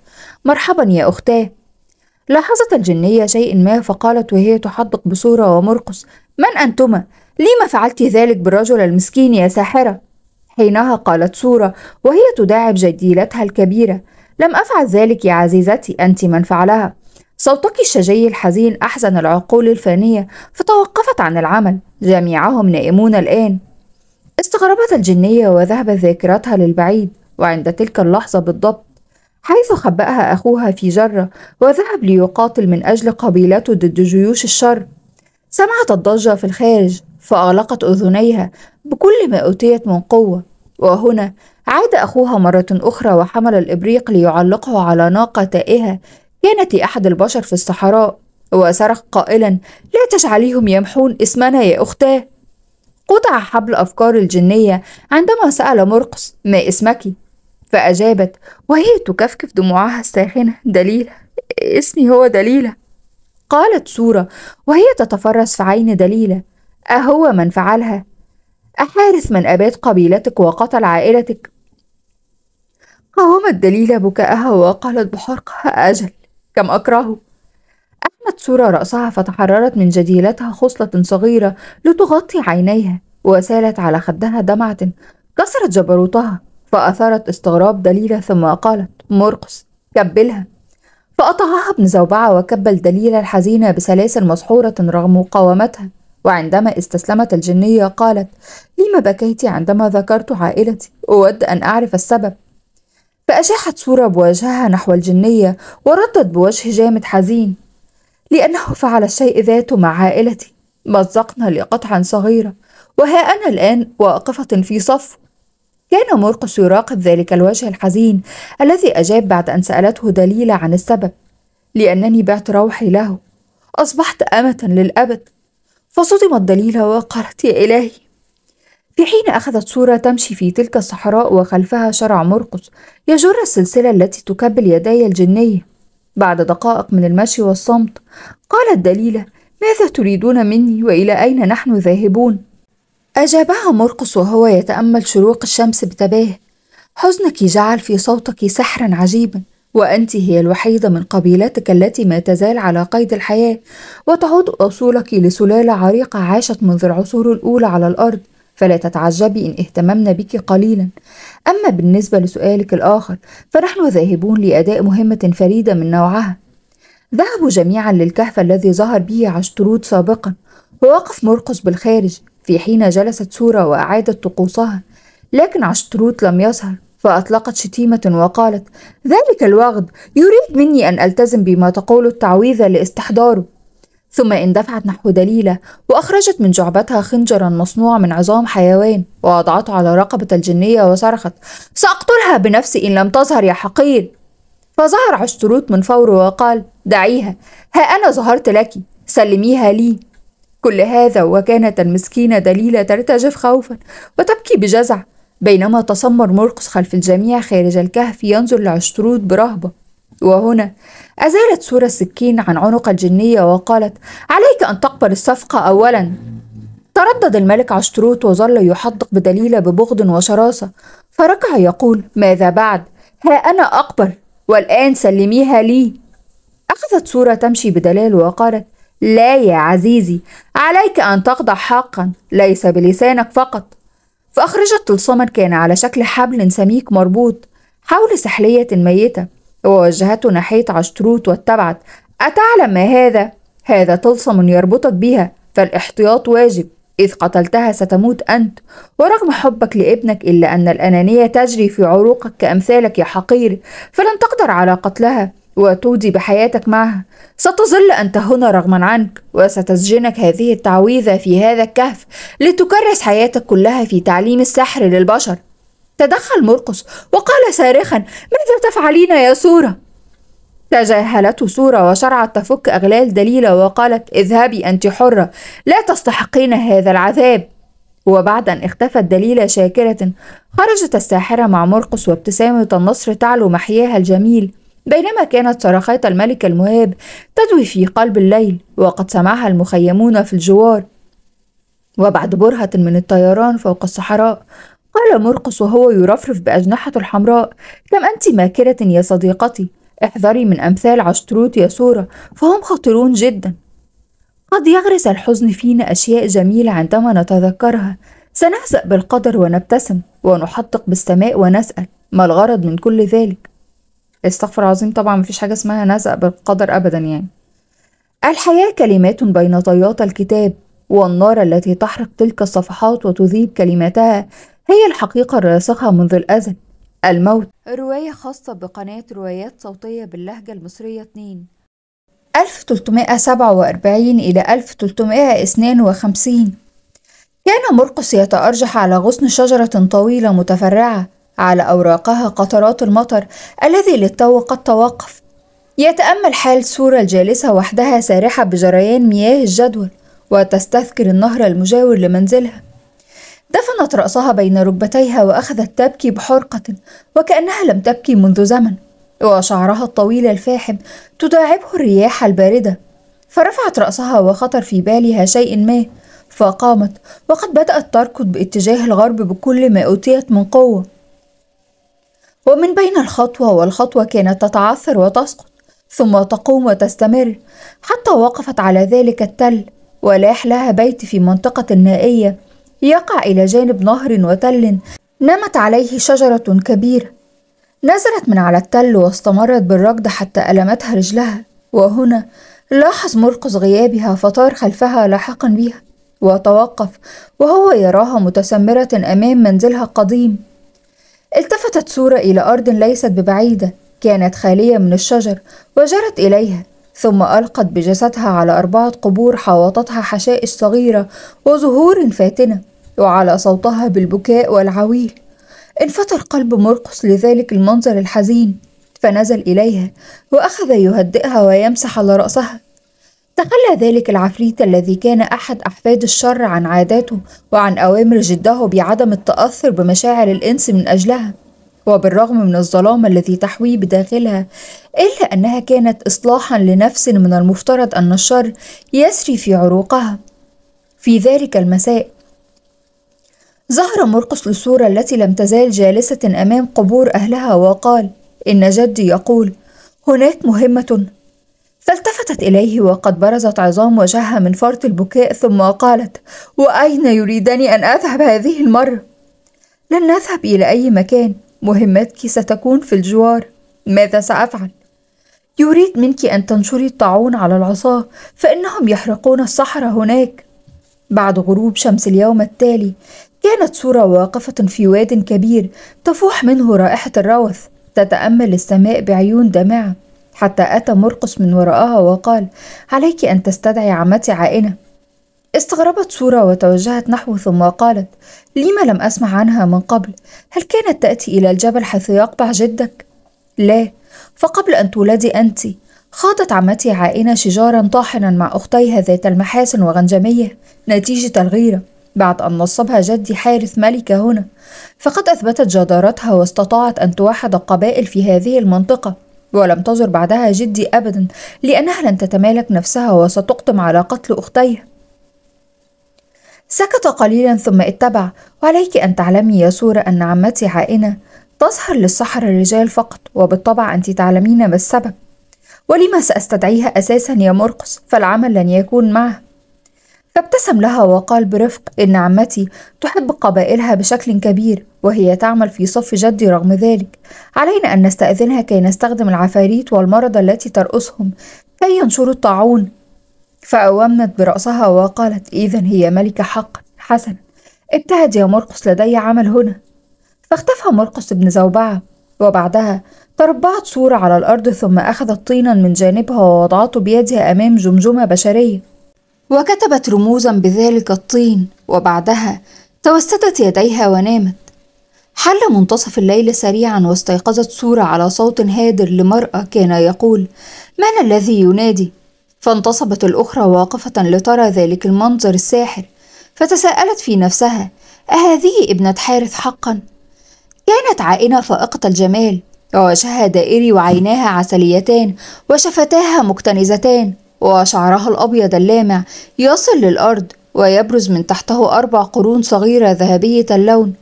مرحبا يا أختاه لاحظت الجنية شيء ما فقالت وهي تحدق بصورة ومرقس من أنتما؟ لم فعلت ذلك بالرجل المسكين يا ساحرة؟ حينها قالت سورة وهي تداعب جديلتها الكبيرة لم أفعل ذلك يا عزيزتي أنت من فعلها صوتك الشجي الحزين أحزن العقول الفانية فتوقفت عن العمل جميعهم نائمون الآن استغربت الجنية وذهبت ذاكرتها للبعيد وعند تلك اللحظة بالضبط حيث خبأها أخوها في جرة وذهب ليقاتل من أجل قبيلته ضد جيوش الشر سمعت الضجة في الخارج فأغلقت أذنيها بكل ما أوتيت من قوة وهنا عاد أخوها مرة أخرى وحمل الإبريق ليعلقه على ناقة تائهة كانت لأحد البشر في الصحراء وصرخ قائلا لا تجعليهم يمحون اسمنا يا أختاه قطع حبل أفكار الجنية عندما سأل مرقس ما اسمك فأجابت وهي تكفكف دموعها الساخنة دليلة اسمي هو دليله قالت سورة وهي تتفرس في عين دليلة أهو من فعلها أحارث من أباد قبيلتك وقتل عائلتك قاومت دليلة بكاءها وقالت بحرقة أجل كم أكرهه أحمد سورة رأسها فتحررت من جديلتها خصلة صغيرة لتغطي عينيها وسالت على خدها دمعة كسرت جبروتها فأثارت استغراب دليلة ثم قالت مرقص كبلها فقطعها ابن زوبعة وكبل دليل الحزينة بسلاسل مسحورة رغم مقاومتها وعندما استسلمت الجنية قالت لم بكيت عندما ذكرت عائلتي أود أن أعرف السبب فأشاحت صورة بوجهها نحو الجنية وردت بوجه جامد حزين لأنه فعل الشيء ذاته مع عائلتي مزقنا لقطعا صغيرة وها أنا الآن واقفة في صف كان مرقس يراقب ذلك الوجه الحزين الذي أجاب بعد أن سألته دليلة عن السبب لأنني بعت روحي له أصبحت أمة للأبد فصدمت دليلة وقالت يا إلهي في حين أخذت صورة تمشي في تلك الصحراء وخلفها شرع مرقس يجر السلسلة التي تكبل يدي الجنية بعد دقائق من المشي والصمت قالت دليلة ماذا تريدون مني وإلى أين نحن ذاهبون؟ أجابها مرقص وهو يتأمل شروق الشمس بتباهي حزنك جعل في صوتك سحرا عجيبا وأنت هي الوحيدة من قبيلتك التي ما تزال على قيد الحياة وتعود أصولك لسلالة عريقة عاشت منذ العصور الأولى على الأرض فلا تتعجبي إن اهتممنا بك قليلا أما بالنسبة لسؤالك الآخر فنحن ذاهبون لأداء مهمة فريدة من نوعها ذهبوا جميعا للكهف الذي ظهر به عشتروت سابقا ووقف مرقص بالخارج في حين جلست سورة وأعادت طقوسها لكن عشتروت لم يظهر فأطلقت شتيمة وقالت ذلك الوغد يريد مني أن ألتزم بما تقول التعويذة لاستحضاره ثم اندفعت نحو دليلة وأخرجت من جعبتها خنجرا مصنوع من عظام حيوان ووضعته على رقبة الجنية وصرخت سأقتلها بنفسي إن لم تظهر يا حقير فظهر عشتروت من فور وقال دعيها ها أنا ظهرت لك سلميها لي كل هذا وكانت المسكينة دليلة ترتجف خوفا وتبكي بجزع بينما تسمر مرقس خلف الجميع خارج الكهف ينظر لعشتروت برهبة وهنا أزالت سورة السكين عن عنق الجنية وقالت عليك أن تقبل الصفقة أولا تردد الملك عشتروت وظل يحدق بدليلة ببغض وشراسة فركع يقول ماذا بعد ها أنا أقبل والآن سلميها لي أخذت سورة تمشي بدلال وقالت لا يا عزيزي عليك أن تخضع حقا ليس بلسانك فقط فأخرجت طلسما كان على شكل حبل سميك مربوط حول سحلية ميتة ووجهته ناحية عشتروت واتبعت أتعلم ما هذا؟ هذا طلسم يربطك بها فالاحتياط واجب إذ قتلتها ستموت أنت ورغم حبك لابنك إلا أن الأنانية تجري في عروقك كأمثالك يا حقير فلن تقدر على قتلها وتودي بحياتك معها ستظل أنت هنا رغما عنك وستسجنك هذه التعويذة في هذا الكهف لتكرس حياتك كلها في تعليم السحر للبشر تدخل مرقص وقال صارخا ماذا تفعلين يا سورة؟ تجاهلته سورة وشرعت تفك أغلال دليلة وقالت اذهبي أنت حرة لا تستحقين هذا العذاب وبعد أن اختفت دليلة شاكرة خرجت الساحرة مع مرقص وابتسامة النصر تعلو محياها الجميل بينما كانت صرخات الملك المهاب تدوي في قلب الليل وقد سمعها المخيمون في الجوار وبعد برهة من الطيران فوق الصحراء قال مرقس وهو يرفرف بأجنحة الحمراء كم أنت ماكرة يا صديقتي احذري من أمثال عشتروت يا سورة فهم خطيرون جدا قد يغرس الحزن فينا أشياء جميلة عندما نتذكرها سنهزأ بالقدر ونبتسم ونحطق بالسماء ونسأل ما الغرض من كل ذلك استغفر العظيم طبعا مفيش حاجة اسمها نزق بالقدر أبدا يعني الحياة كلمات بين طيات الكتاب والنار التي تحرق تلك الصفحات وتذيب كلماتها هي الحقيقة الراسخة منذ الأزل الموت رواية خاصة بقناة روايات صوتية باللهجة المصرية 2 1347 إلى 1352 كان مرقس يتأرجح على غصن شجرة طويلة متفرعة على أوراقها قطرات المطر الذي للتو قد توقف يتأمل حال سورة الجالسة وحدها سارحة بجريان مياه الجدول وتستذكر النهر المجاور لمنزلها دفنت رأسها بين ركبتيها وأخذت تبكي بحرقة وكأنها لم تبكي منذ زمن وشعرها الطويل الفاحم تداعبه الرياح الباردة فرفعت رأسها وخطر في بالها شيء ما فقامت وقد بدأت تركض باتجاه الغرب بكل ما أوتيت من قوة ومن بين الخطوة والخطوة كانت تتعثر وتسقط ثم تقوم وتستمر حتى وقفت على ذلك التل ولاح لها بيت في منطقة نائية يقع إلى جانب نهر وتل نمت عليه شجرة كبيرة نزلت من على التل واستمرت بالركض حتى ألمتها رجلها وهنا لاحظ مرقس غيابها فطار خلفها لاحقا بها وتوقف وهو يراها متسمرة أمام منزلها القديم التفتت سورة إلى أرض ليست ببعيدة كانت خالية من الشجر وجرت إليها ثم ألقت بجسدها على أربعة قبور حوطتها حشائش صغيرة وزهور فاتنة وعلى صوتها بالبكاء والعويل انفطر قلب مرقس لذلك المنظر الحزين فنزل إليها وأخذ يهدئها ويمسح على رأسها تخلى ذلك العفريت الذي كان أحد أحفاد الشر عن عاداته وعن أوامر جده بعدم التأثر بمشاعر الإنس من أجلها وبالرغم من الظلام الذي تحويه بداخلها إلا أنها كانت إصلاحا لنفس من المفترض أن الشر يسري في عروقها في ذلك المساء ظهر مرقس للصورة التي لم تزال جالسة أمام قبور أهلها وقال إن جدي يقول هناك مهمة فالتفتت إليه وقد برزت عظام وجهها من فرط البكاء ثم قالت وأين يريدني أن أذهب هذه المرة؟ لن نذهب إلى أي مكان مهمتك ستكون في الجوار ماذا سأفعل؟ يريد منك أن تنشري الطاعون على العصاه فإنهم يحرقون الصحراء هناك بعد غروب شمس اليوم التالي كانت صورة واقفة في واد كبير تفوح منه رائحة الروث تتأمل السماء بعيون دامعة حتى أتى مرقس من وراءها وقال عليك أن تستدعي عمتي عائنة استغربت سورة وتوجهت نحوه ثم قالت لما لم أسمع عنها من قبل هل كانت تأتي إلى الجبل حيث يقبع جدك؟ لا فقبل أن تولدي أنت خاضت عمتي عائنة شجارا طاحنا مع أختيها ذات المحاسن وغنجمية نتيجة الغيرة بعد أن نصبها جدي حارث ملكة هنا فقد أثبتت جدارتها واستطاعت أن توحد القبائل في هذه المنطقة ولم تزر بعدها جدي أبدا لأنها لن تتمالك نفسها وستقدم على قتل أختيها سكت قليلا ثم اتبع وعليك أن تعلمي يا سورة أن عمتي عائنة تظهر للسحر الرجال فقط وبالطبع أنت تعلمين ما السبب ولما سأستدعيها أساسا يا مرقص فالعمل لن يكون معه فابتسم لها وقال برفق إن عمتي تحب قبائلها بشكل كبير وهي تعمل في صف جدي رغم ذلك علينا أن نستأذنها كي نستخدم العفاريت والمرضى التي ترأسهم كي ينشروا الطاعون فأومت برأسها وقالت إذا هي ملكة حقا حسنا ابتهج يا مرقص لدي عمل هنا فاختفى مرقص بن زوبعة وبعدها تربعت صورة على الأرض ثم أخذت طينا من جانبها ووضعته بيدها أمام جمجمة بشرية وكتبت رموزا بذلك الطين وبعدها توسدت يديها ونامت حل منتصف الليل سريعا واستيقظت سورة على صوت هادر لمرأة كان يقول من الذي ينادي؟ فانتصبت الأخرى واقفة لترى ذلك المنظر الساحر فتساءلت في نفسها أهذه ابنة حارث حقا؟ كانت عائنة فائقة الجمال ووجهها دائري وعيناها عسليتان وشفتاها مكتنزتان وشعرها الأبيض اللامع يصل للأرض ويبرز من تحته أربع قرون صغيرة ذهبية اللون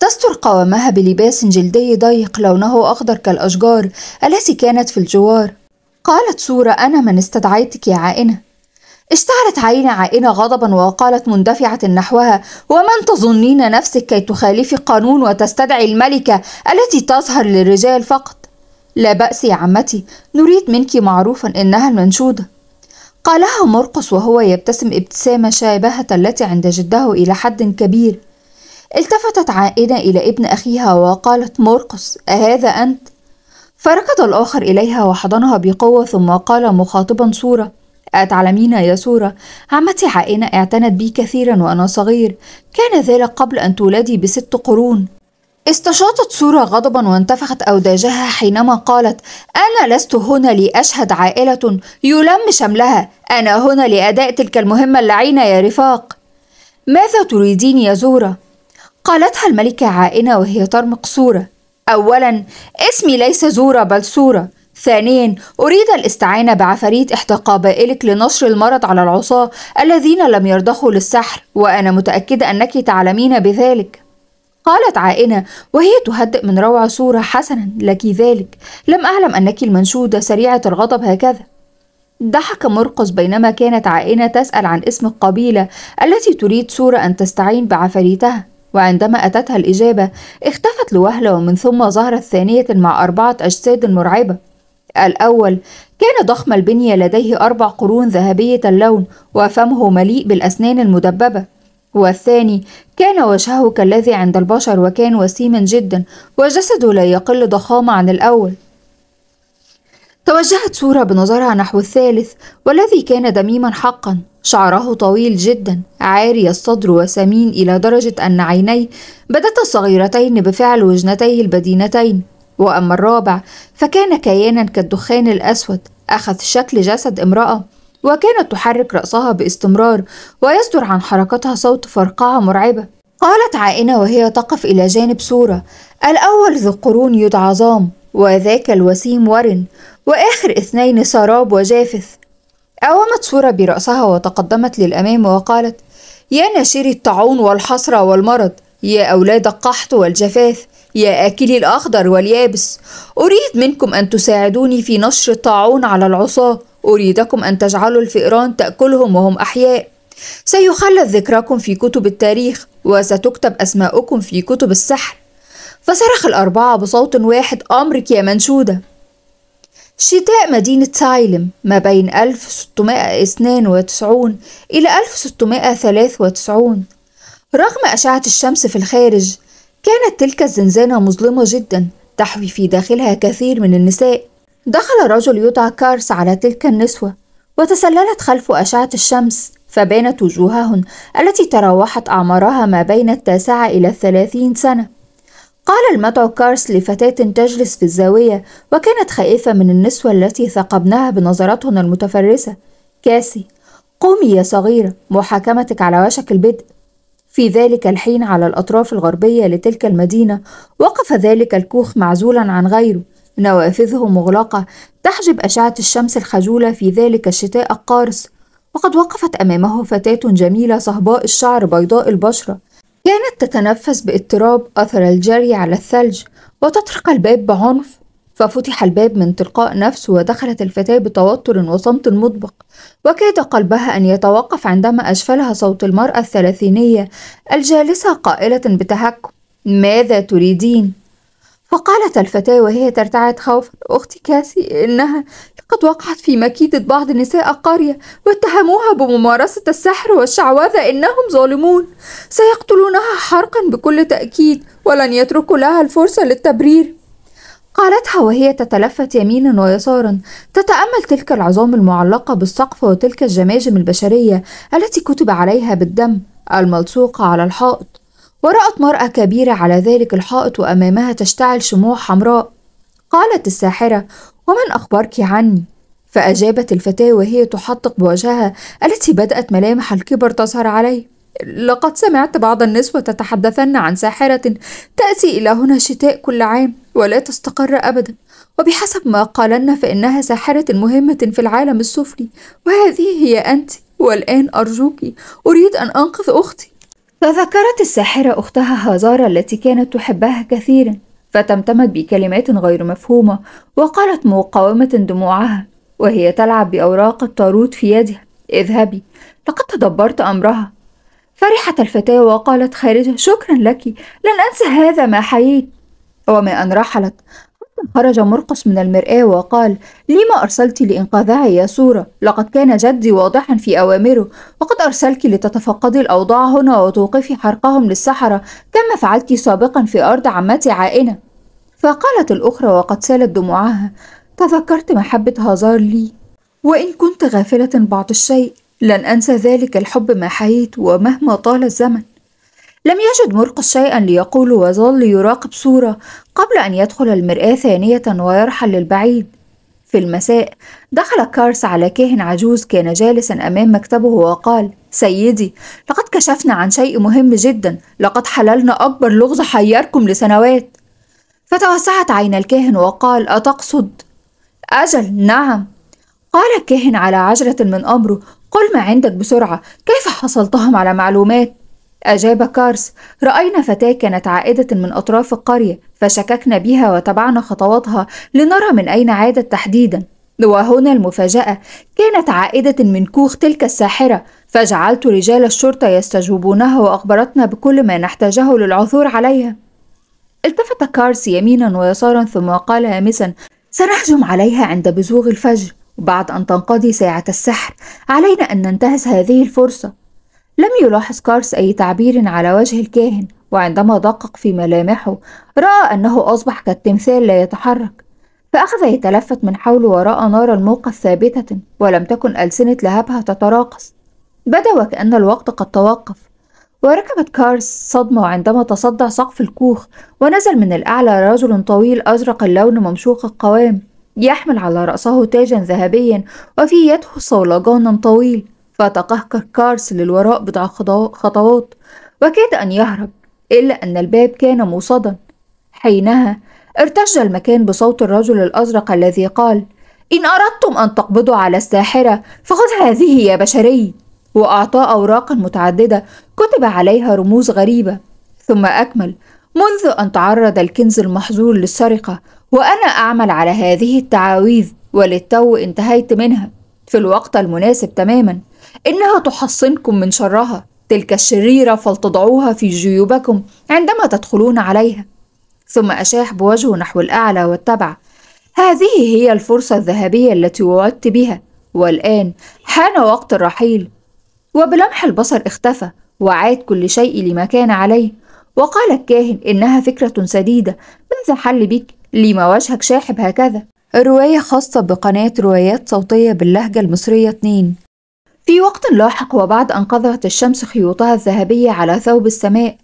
تستر قوامها بلباس جلدي ضيق لونه أخضر كالأشجار التي كانت في الجوار قالت سورة أنا من استدعيتك يا عائنة اشتعلت عين عائنة غضبا وقالت مندفعة نحوها ومن تظنين نفسك كي تخالفي قانون وتستدعي الملكة التي تظهر للرجال فقط لا بأس يا عمتي نريد منك معروفا إنها المنشودة قالها مرقس وهو يبتسم ابتسامة شابهة التي عند جده إلى حد كبير التفتت عائنة إلى ابن أخيها وقالت مرقس أهذا أنت؟ فركض الآخر إليها وحضنها بقوة ثم قال مخاطبا صورة أتعلمين يا سورة عمتي عائنة اعتنت بي كثيرا وأنا صغير كان ذلك قبل أن تولدي بست قرون استشاطت سورة غضبا وانتفخت أوداجها حينما قالت أنا لست هنا لأشهد عائلة يلم شملها أنا هنا لأداء تلك المهمة اللعينة يا رفاق ماذا تريدين يا زورة؟ قالتها الملكة عائنة وهي ترمق سورة أولا اسمي ليس زورة بل سورة ثانيا أريد الاستعانة بعفاريت إحدى قبائلك لنشر المرض على العصاة الذين لم يرضخوا للسحر وأنا متأكدة أنك تعلمين بذلك قالت عائنة وهي تهدئ من روع صورة حسنا لك ذلك لم أعلم أنك المنشودة سريعة الغضب هكذا ضحك مرقس بينما كانت عائنة تسأل عن اسم القبيلة التي تريد صورة أن تستعين بعفريتها وعندما أتتها الإجابة اختفت لوهلة ومن ثم ظهرت ثانية مع أربعة أجساد مرعبة الأول كان ضخم البنية لديه أربع قرون ذهبية اللون وفمه مليء بالأسنان المدببة والثاني كان وجهه كالذي عند البشر وكان وسيما جدا وجسده لا يقل ضخامة عن الأول توجهت سورة بنظرها نحو الثالث والذي كان دميما حقا شعره طويل جدا عاري الصدر وسمين إلى درجة أن عينيه بدتا صغيرتين بفعل وجنتيه البدينتين وأما الرابع فكان كيانا كالدخان الأسود أخذ شكل جسد امرأة وكانت تحرك رأسها باستمرار ويصدر عن حركتها صوت فرقعة مرعبة قالت عائنة وهي تقف إلى جانب سورة الأول ذو قرون يدعى ظام وذاك الوسيم ورن وآخر اثنين سراب وجافث أومت سورة برأسها وتقدمت للأمام وقالت يا ناشري الطاعون والحسرة والمرض يا أولاد القحط والجفاف يا آكلي الأخضر واليابس أريد منكم أن تساعدوني في نشر الطاعون على العصاة أريدكم أن تجعلوا الفئران تأكلهم وهم أحياء سيخلد ذكراكم في كتب التاريخ وستكتب أسماؤكم في كتب السحر فصرخ الأربعة بصوت واحد أمرك يا منشودة شتاء مدينة سايلم ما بين 1692 إلى 1693 رغم أشعة الشمس في الخارج كانت تلك الزنزانة مظلمة جدا تحوي في داخلها كثير من النساء دخل رجل يدعى كارس على تلك النسوة وتسللت خلف أشعة الشمس فبانت وجوههن التي تراوحت أعمارها ما بين التاسعة إلى الثلاثين سنة قال المدعو كارس لفتاة تجلس في الزاوية وكانت خائفة من النسوة التي ثقبناها بنظراتهن المتفرسة كاسي قومي يا صغيرة محاكمتك على وشك البدء في ذلك الحين على الأطراف الغربية لتلك المدينة وقف ذلك الكوخ معزولا عن غيره نوافذه مغلقة تحجب أشعة الشمس الخجولة في ذلك الشتاء القارس وقد وقفت أمامه فتاة جميلة صهباء الشعر بيضاء البشرة كانت تتنفس باضطراب أثر الجري على الثلج وتطرق الباب بعنف ففتح الباب من تلقاء نفسه ودخلت الفتاة بتوتر وصمت مطبق وكاد قلبها أن يتوقف عندما أشفلها صوت المرأة الثلاثينية الجالسة قائلة بتهكم ماذا تريدين؟ فقالت الفتاة وهي ترتعد خوفا أختي كاسي إنها لقد وقعت في مكيدة بعض نساء القرية واتهموها بممارسة السحر والشعوذة إنهم ظالمون سيقتلونها حرقا بكل تأكيد ولن يتركوا لها الفرصة للتبرير قالتها وهي تتلفت يمينا ويسارا تتأمل تلك العظام المعلقة بالسقف وتلك الجماجم البشرية التي كتب عليها بالدم الملصوقة على الحائط ورأت مرأة كبيرة على ذلك الحائط وأمامها تشتعل شموع حمراء قالت الساحرة ومن أخبرك عني؟ فأجابت الفتاة وهي تحطق بوجهها التي بدأت ملامح الكبر تظهر عليه لقد سمعت بعض النسوة تتحدثن عن ساحرة تأتي إلى هنا شتاء كل عام ولا تستقر أبدا وبحسب ما قالن فإنها ساحرة مهمة في العالم السفلي وهذه هي أنت والآن أرجوك أريد أن أنقذ أختي تذكرت الساحرة أختها هازارة التي كانت تحبها كثيرا فتمتمت بكلمات غير مفهومة وقالت مقاومة دموعها وهي تلعب بأوراق الطارود في يدها اذهبي لقد تدبرت أمرها فرحت الفتاة وقالت خارجة شكرا لك لن أنسى هذا ما حييت وما أن رحلت خرج مرقس من المرآة وقال: لم أرسلت لإنقاذها يا سورة؟ لقد كان جدي واضحا في أوامره، وقد أرسلك لتتفقدي الأوضاع هنا وتوقفي حرقهم للسحرة كما فعلت سابقا في أرض عمتي عائنة. فقالت الأخرى وقد سالت دموعها: تذكرت محبة هازار لي، وإن كنت غافلة بعض الشيء، لن أنسى ذلك الحب ما حييت ومهما طال الزمن. لم يجد مرقس شيئا ليقول وظل يراقب صورة قبل أن يدخل المرآة ثانية ويرحل للبعيد في المساء دخل كارس على كاهن عجوز كان جالسا أمام مكتبه وقال سيدي لقد كشفنا عن شيء مهم جدا لقد حللنا أكبر لغز حيركم لسنوات فتوسعت عين الكاهن وقال أتقصد أجل نعم قال الكاهن على عجلة من أمره قل ما عندك بسرعة كيف حصلتهم على معلومات أجاب كارس رأينا فتاة كانت عائدة من أطراف القرية فشككنا بها وتبعنا خطواتها لنرى من أين عادت تحديدا وهنا المفاجأة كانت عائدة من كوخ تلك الساحرة فجعلت رجال الشرطة يستجوبونها وأخبرتنا بكل ما نحتاجه للعثور عليها التفت كارس يمينا ويسارا ثم قال هامسا سنهجم عليها عند بزوغ الفجر وبعد أن تنقضي ساعة السحر علينا أن ننتهز هذه الفرصة لم يلاحظ كارس أي تعبير على وجه الكاهن وعندما دقق في ملامحه رأى أنه أصبح كالتمثال لا يتحرك فأخذ يتلفت من حوله وراء نار الموقد ثابتة ولم تكن ألسنة لهبها تتراقص بدا وكأن الوقت قد توقف وركبت كارس صدمة عندما تصدع سقف الكوخ ونزل من الأعلى رجل طويل أزرق اللون ممشوق القوام يحمل على رأسه تاجا ذهبيا وفي يده صولجان طويل فتقهقر كارس للوراء بضع خطوات وكاد أن يهرب إلا أن الباب كان موصدا حينها ارتج المكان بصوت الرجل الأزرق الذي قال إن أردتم أن تقبضوا على الساحرة فخذ هذه يا بشري وأعطاه أوراقا متعددة كتب عليها رموز غريبة ثم أكمل منذ أن تعرض الكنز المحظور للسرقة وأنا أعمل على هذه التعاويذ وللتو انتهيت منها في الوقت المناسب تماما إنها تحصنكم من شرها تلك الشريرة فلتضعوها في جيوبكم عندما تدخلون عليها ثم أشاح بوجهه نحو الأعلى واتبع هذه هي الفرصة الذهبية التي وعدت بها والآن حان وقت الرحيل وبلمح البصر اختفى وعاد كل شيء لما كان عليه وقال الكاهن إنها فكرة سديدة ماذا حل بك؟ لما وجهك شاحب هكذا؟ الرواية خاصة بقناة روايات صوتية باللهجة المصرية 2 في وقت لاحق وبعد أن قذفت الشمس خيوطها الذهبية على ثوب السماء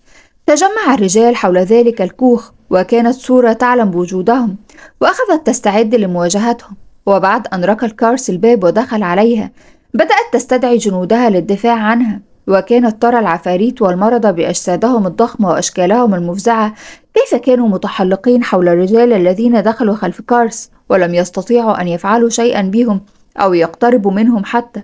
تجمع الرجال حول ذلك الكوخ وكانت سورة تعلم بوجودهم وأخذت تستعد لمواجهتهم وبعد أن ركل كارس الباب ودخل عليها بدأت تستدعي جنودها للدفاع عنها وكانت ترى العفاريت والمرضى بأجسادهم الضخمة وأشكالهم المفزعة كيف كانوا متحلقين حول الرجال الذين دخلوا خلف كارس ولم يستطيعوا أن يفعلوا شيئا بهم أو يقتربوا منهم حتى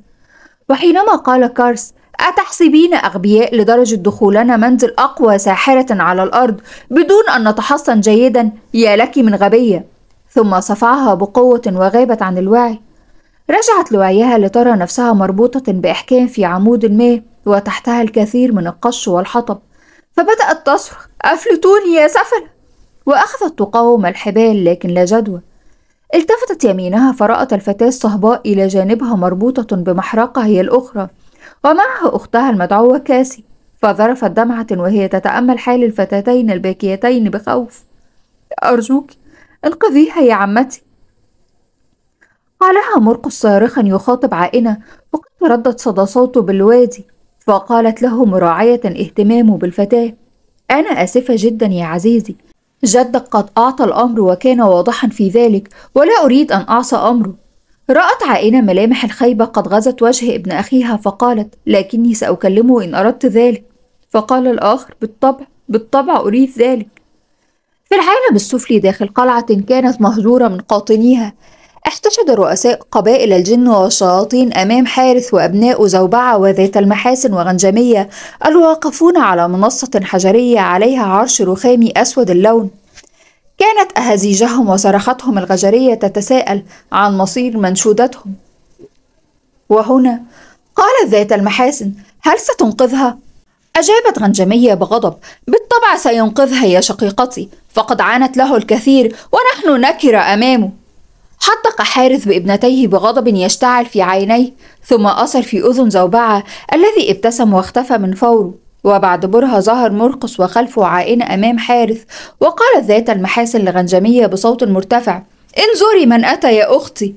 وحينما قال كارس أتحسبين أغبياء لدرجة دخولنا منزل أقوى ساحرة على الأرض بدون أن نتحصن جيدا يا لك من غبية ثم صفعها بقوة وغابت عن الوعي رجعت لوعيها لترى نفسها مربوطة بإحكام في عمود ما وتحتها الكثير من القش والحطب فبدأت تصرخ أفلتوني يا سفلة وأخذت تقاوم الحبال لكن لا جدوى التفتت يمينها فرأت الفتاة الصهباء إلى جانبها مربوطة بمحرقة هي الأخرى ومعها أختها المدعوة كاسي فذرفت دمعة وهي تتأمل حال الفتاتين الباكيتين بخوف أرجوك انقذيها يا عمتي قالها مرقس صارخا يخاطب عائنة وقد تردد صدى صوته بالوادي فقالت له مراعية اهتمامه بالفتاة أنا آسفة جدا يا عزيزي جدك قد أعطى الأمر وكان واضحا في ذلك ولا أريد أن أعصى أمره رأت عائنة ملامح الخيبة قد غزت وجه ابن أخيها فقالت لكني سأكلمه إن أردت ذلك فقال الآخر بالطبع بالطبع أريد ذلك في العالم السفلي داخل قلعة كانت مهجورة من قاطنيها احتشد رؤساء قبائل الجن والشياطين أمام حارث وأبناء زوبعة وذات المحاسن وغنجمية الواقفون على منصة حجرية عليها عرش رخامي أسود اللون كانت أهزيجهم وصرختهم الغجرية تتساءل عن مصير منشودتهم وهنا قالت ذات المحاسن هل ستنقذها؟ أجابت غنجمية بغضب بالطبع سينقذها يا شقيقتي فقد عانت له الكثير ونحن نكر أمامه حدق حارث بابنتيه بغضب يشتعل في عينيه ثم أثر في أذن زوبعة الذي ابتسم واختفى من فوره وبعد برهة ظهر مرقس وخلفه عائنة أمام حارث وقالت ذات المحاسن لغنجمية بصوت مرتفع انظري من أتى يا أختي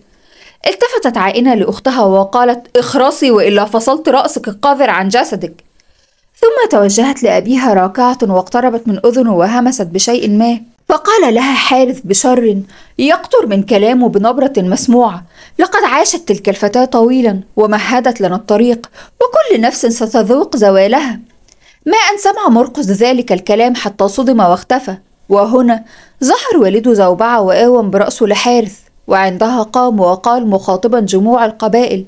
التفتت عائنة لأختها وقالت اخرصي وإلا فصلت رأسك القذر عن جسدك ثم توجهت لأبيها راكعة واقتربت من أذنه وهمست بشيء ما فقال لها حارث بشر يقطر من كلامه بنبرة مسموعة لقد عاشت تلك الفتاة طويلا ومهدت لنا الطريق وكل نفس ستذوق زوالها ما أن سمع مرقس ذلك الكلام حتى صدم واختفى وهنا ظهر والده زوبعة وآوم برأسه لحارث وعندها قام وقال مخاطبا جموع القبائل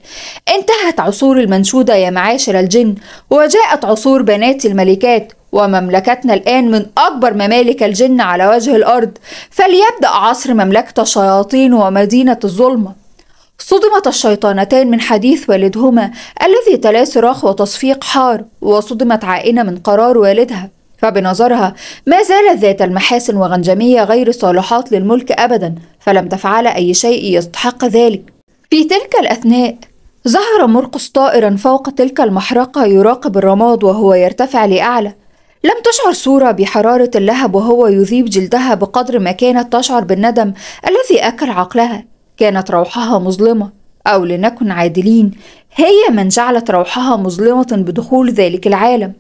انتهت عصور المنشودة يا معاشر الجن وجاءت عصور بنات الملكات ومملكتنا الآن من أكبر ممالك الجن على وجه الأرض فليبدأ عصر مملكة الشياطين ومدينة الظلمة صدمت الشيطانتان من حديث والدهما الذي تلاه صراخ وتصفيق حار وصدمت عائنة من قرار والدها فبنظرها ما زالت ذات المحاسن وغنجمية غير صالحات للملك أبدا فلم تفعل أي شيء يستحق ذلك في تلك الأثناء ظهر مرقس طائرا فوق تلك المحرقة يراقب الرماد وهو يرتفع لأعلى لم تشعر سورة بحرارة اللهب وهو يذيب جلدها بقدر ما كانت تشعر بالندم الذي أكل عقلها كانت روحها مظلمة أو لنكن عادلين هي من جعلت روحها مظلمة بدخول ذلك العالم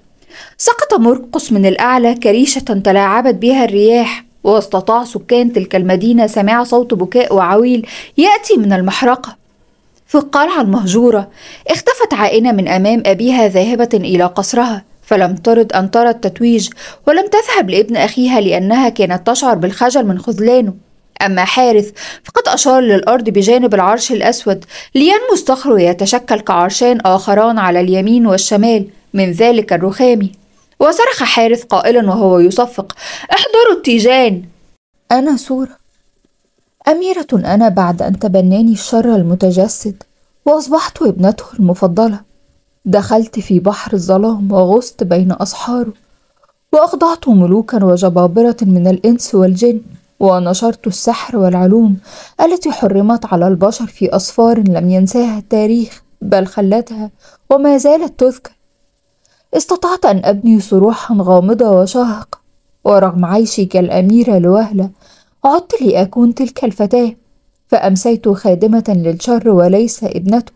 سقط مرقس من الأعلى كريشة تلاعبت بها الرياح واستطاع سكان تلك المدينة سماع صوت بكاء وعويل يأتي من المحرقة في القلعة المهجورة اختفت عائنة من أمام أبيها ذاهبة إلى قصرها فلم ترد أن ترى التتويج ولم تذهب لابن أخيها لأنها كانت تشعر بالخجل من خذلانه أما حارث فقد أشار للأرض بجانب العرش الأسود لينمو الصخر ويتشكل كعرشان آخران على اليمين والشمال من ذلك الرخام وصرخ حارث قائلا وهو يصفق احضروا التيجان أنا سورة أميرة أنا بعد أن تبناني الشر المتجسد وأصبحت ابنته المفضلة دخلت في بحر الظلام وغصت بين أصحاره وأخضعت ملوكا وجبابرة من الإنس والجن ونشرت السحر والعلوم التي حرمت على البشر في أسفار لم ينساها التاريخ بل خلتها وما زالت تذكر استطعت أن أبني صروحا غامضة وشاهقة ورغم عيشي كالأميرة لوهلة عدت لأكون تلك الفتاة فأمسيت خادمة للشر وليس ابنته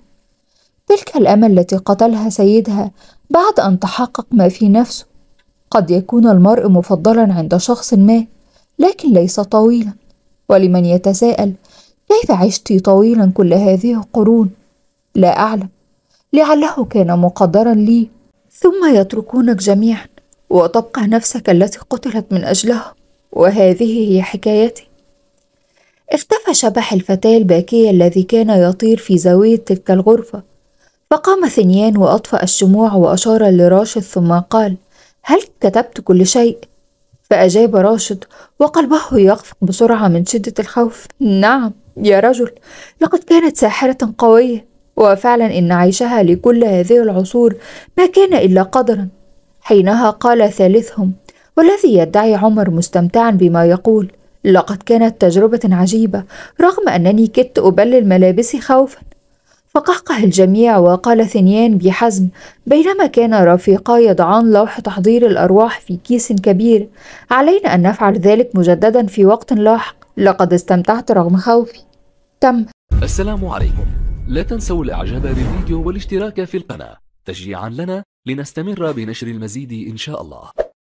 تلك الأمل التي قتلها سيدها بعد أن تحقق ما في نفسه قد يكون المرء مفضلا عند شخص ما لكن ليس طويلا ولمن يتساءل كيف عشت طويلا كل هذه القرون لا أعلم لعله كان مقدرا لي ثم يتركونك جميعا وتبقى نفسك التي قتلت من أجلها وهذه هي حكايتي اختفى شبح الفتاة الباكية الذي كان يطير في زاوية تلك الغرفة فقام ثنيان وأطفأ الشموع وأشار لراشد ثم قال هل كتبت كل شيء؟ فأجاب راشد وقلبه يخفق بسرعة من شدة الخوف [LAUGHS] نعم يا رجل لقد كانت ساحرة قوية وفعلا إن عيشها لكل هذه العصور ما كان إلا قدرا حينها قال ثالثهم والذي يدعي عمر مستمتعا بما يقول لقد كانت تجربة عجيبة رغم أنني كدت أبلل ملابسي خوفا فقهقه الجميع وقال ثنيان بحزم بينما كان رفيقا يضعان لوح تحضير الأرواح في كيس كبير علينا أن نفعل ذلك مجددا في وقت لاحق لقد استمتعت رغم خوفي تم السلام عليكم لا تنسوا الإعجاب بالفيديو والاشتراك في القناة تشجيعا لنا لنستمر بنشر المزيد إن شاء الله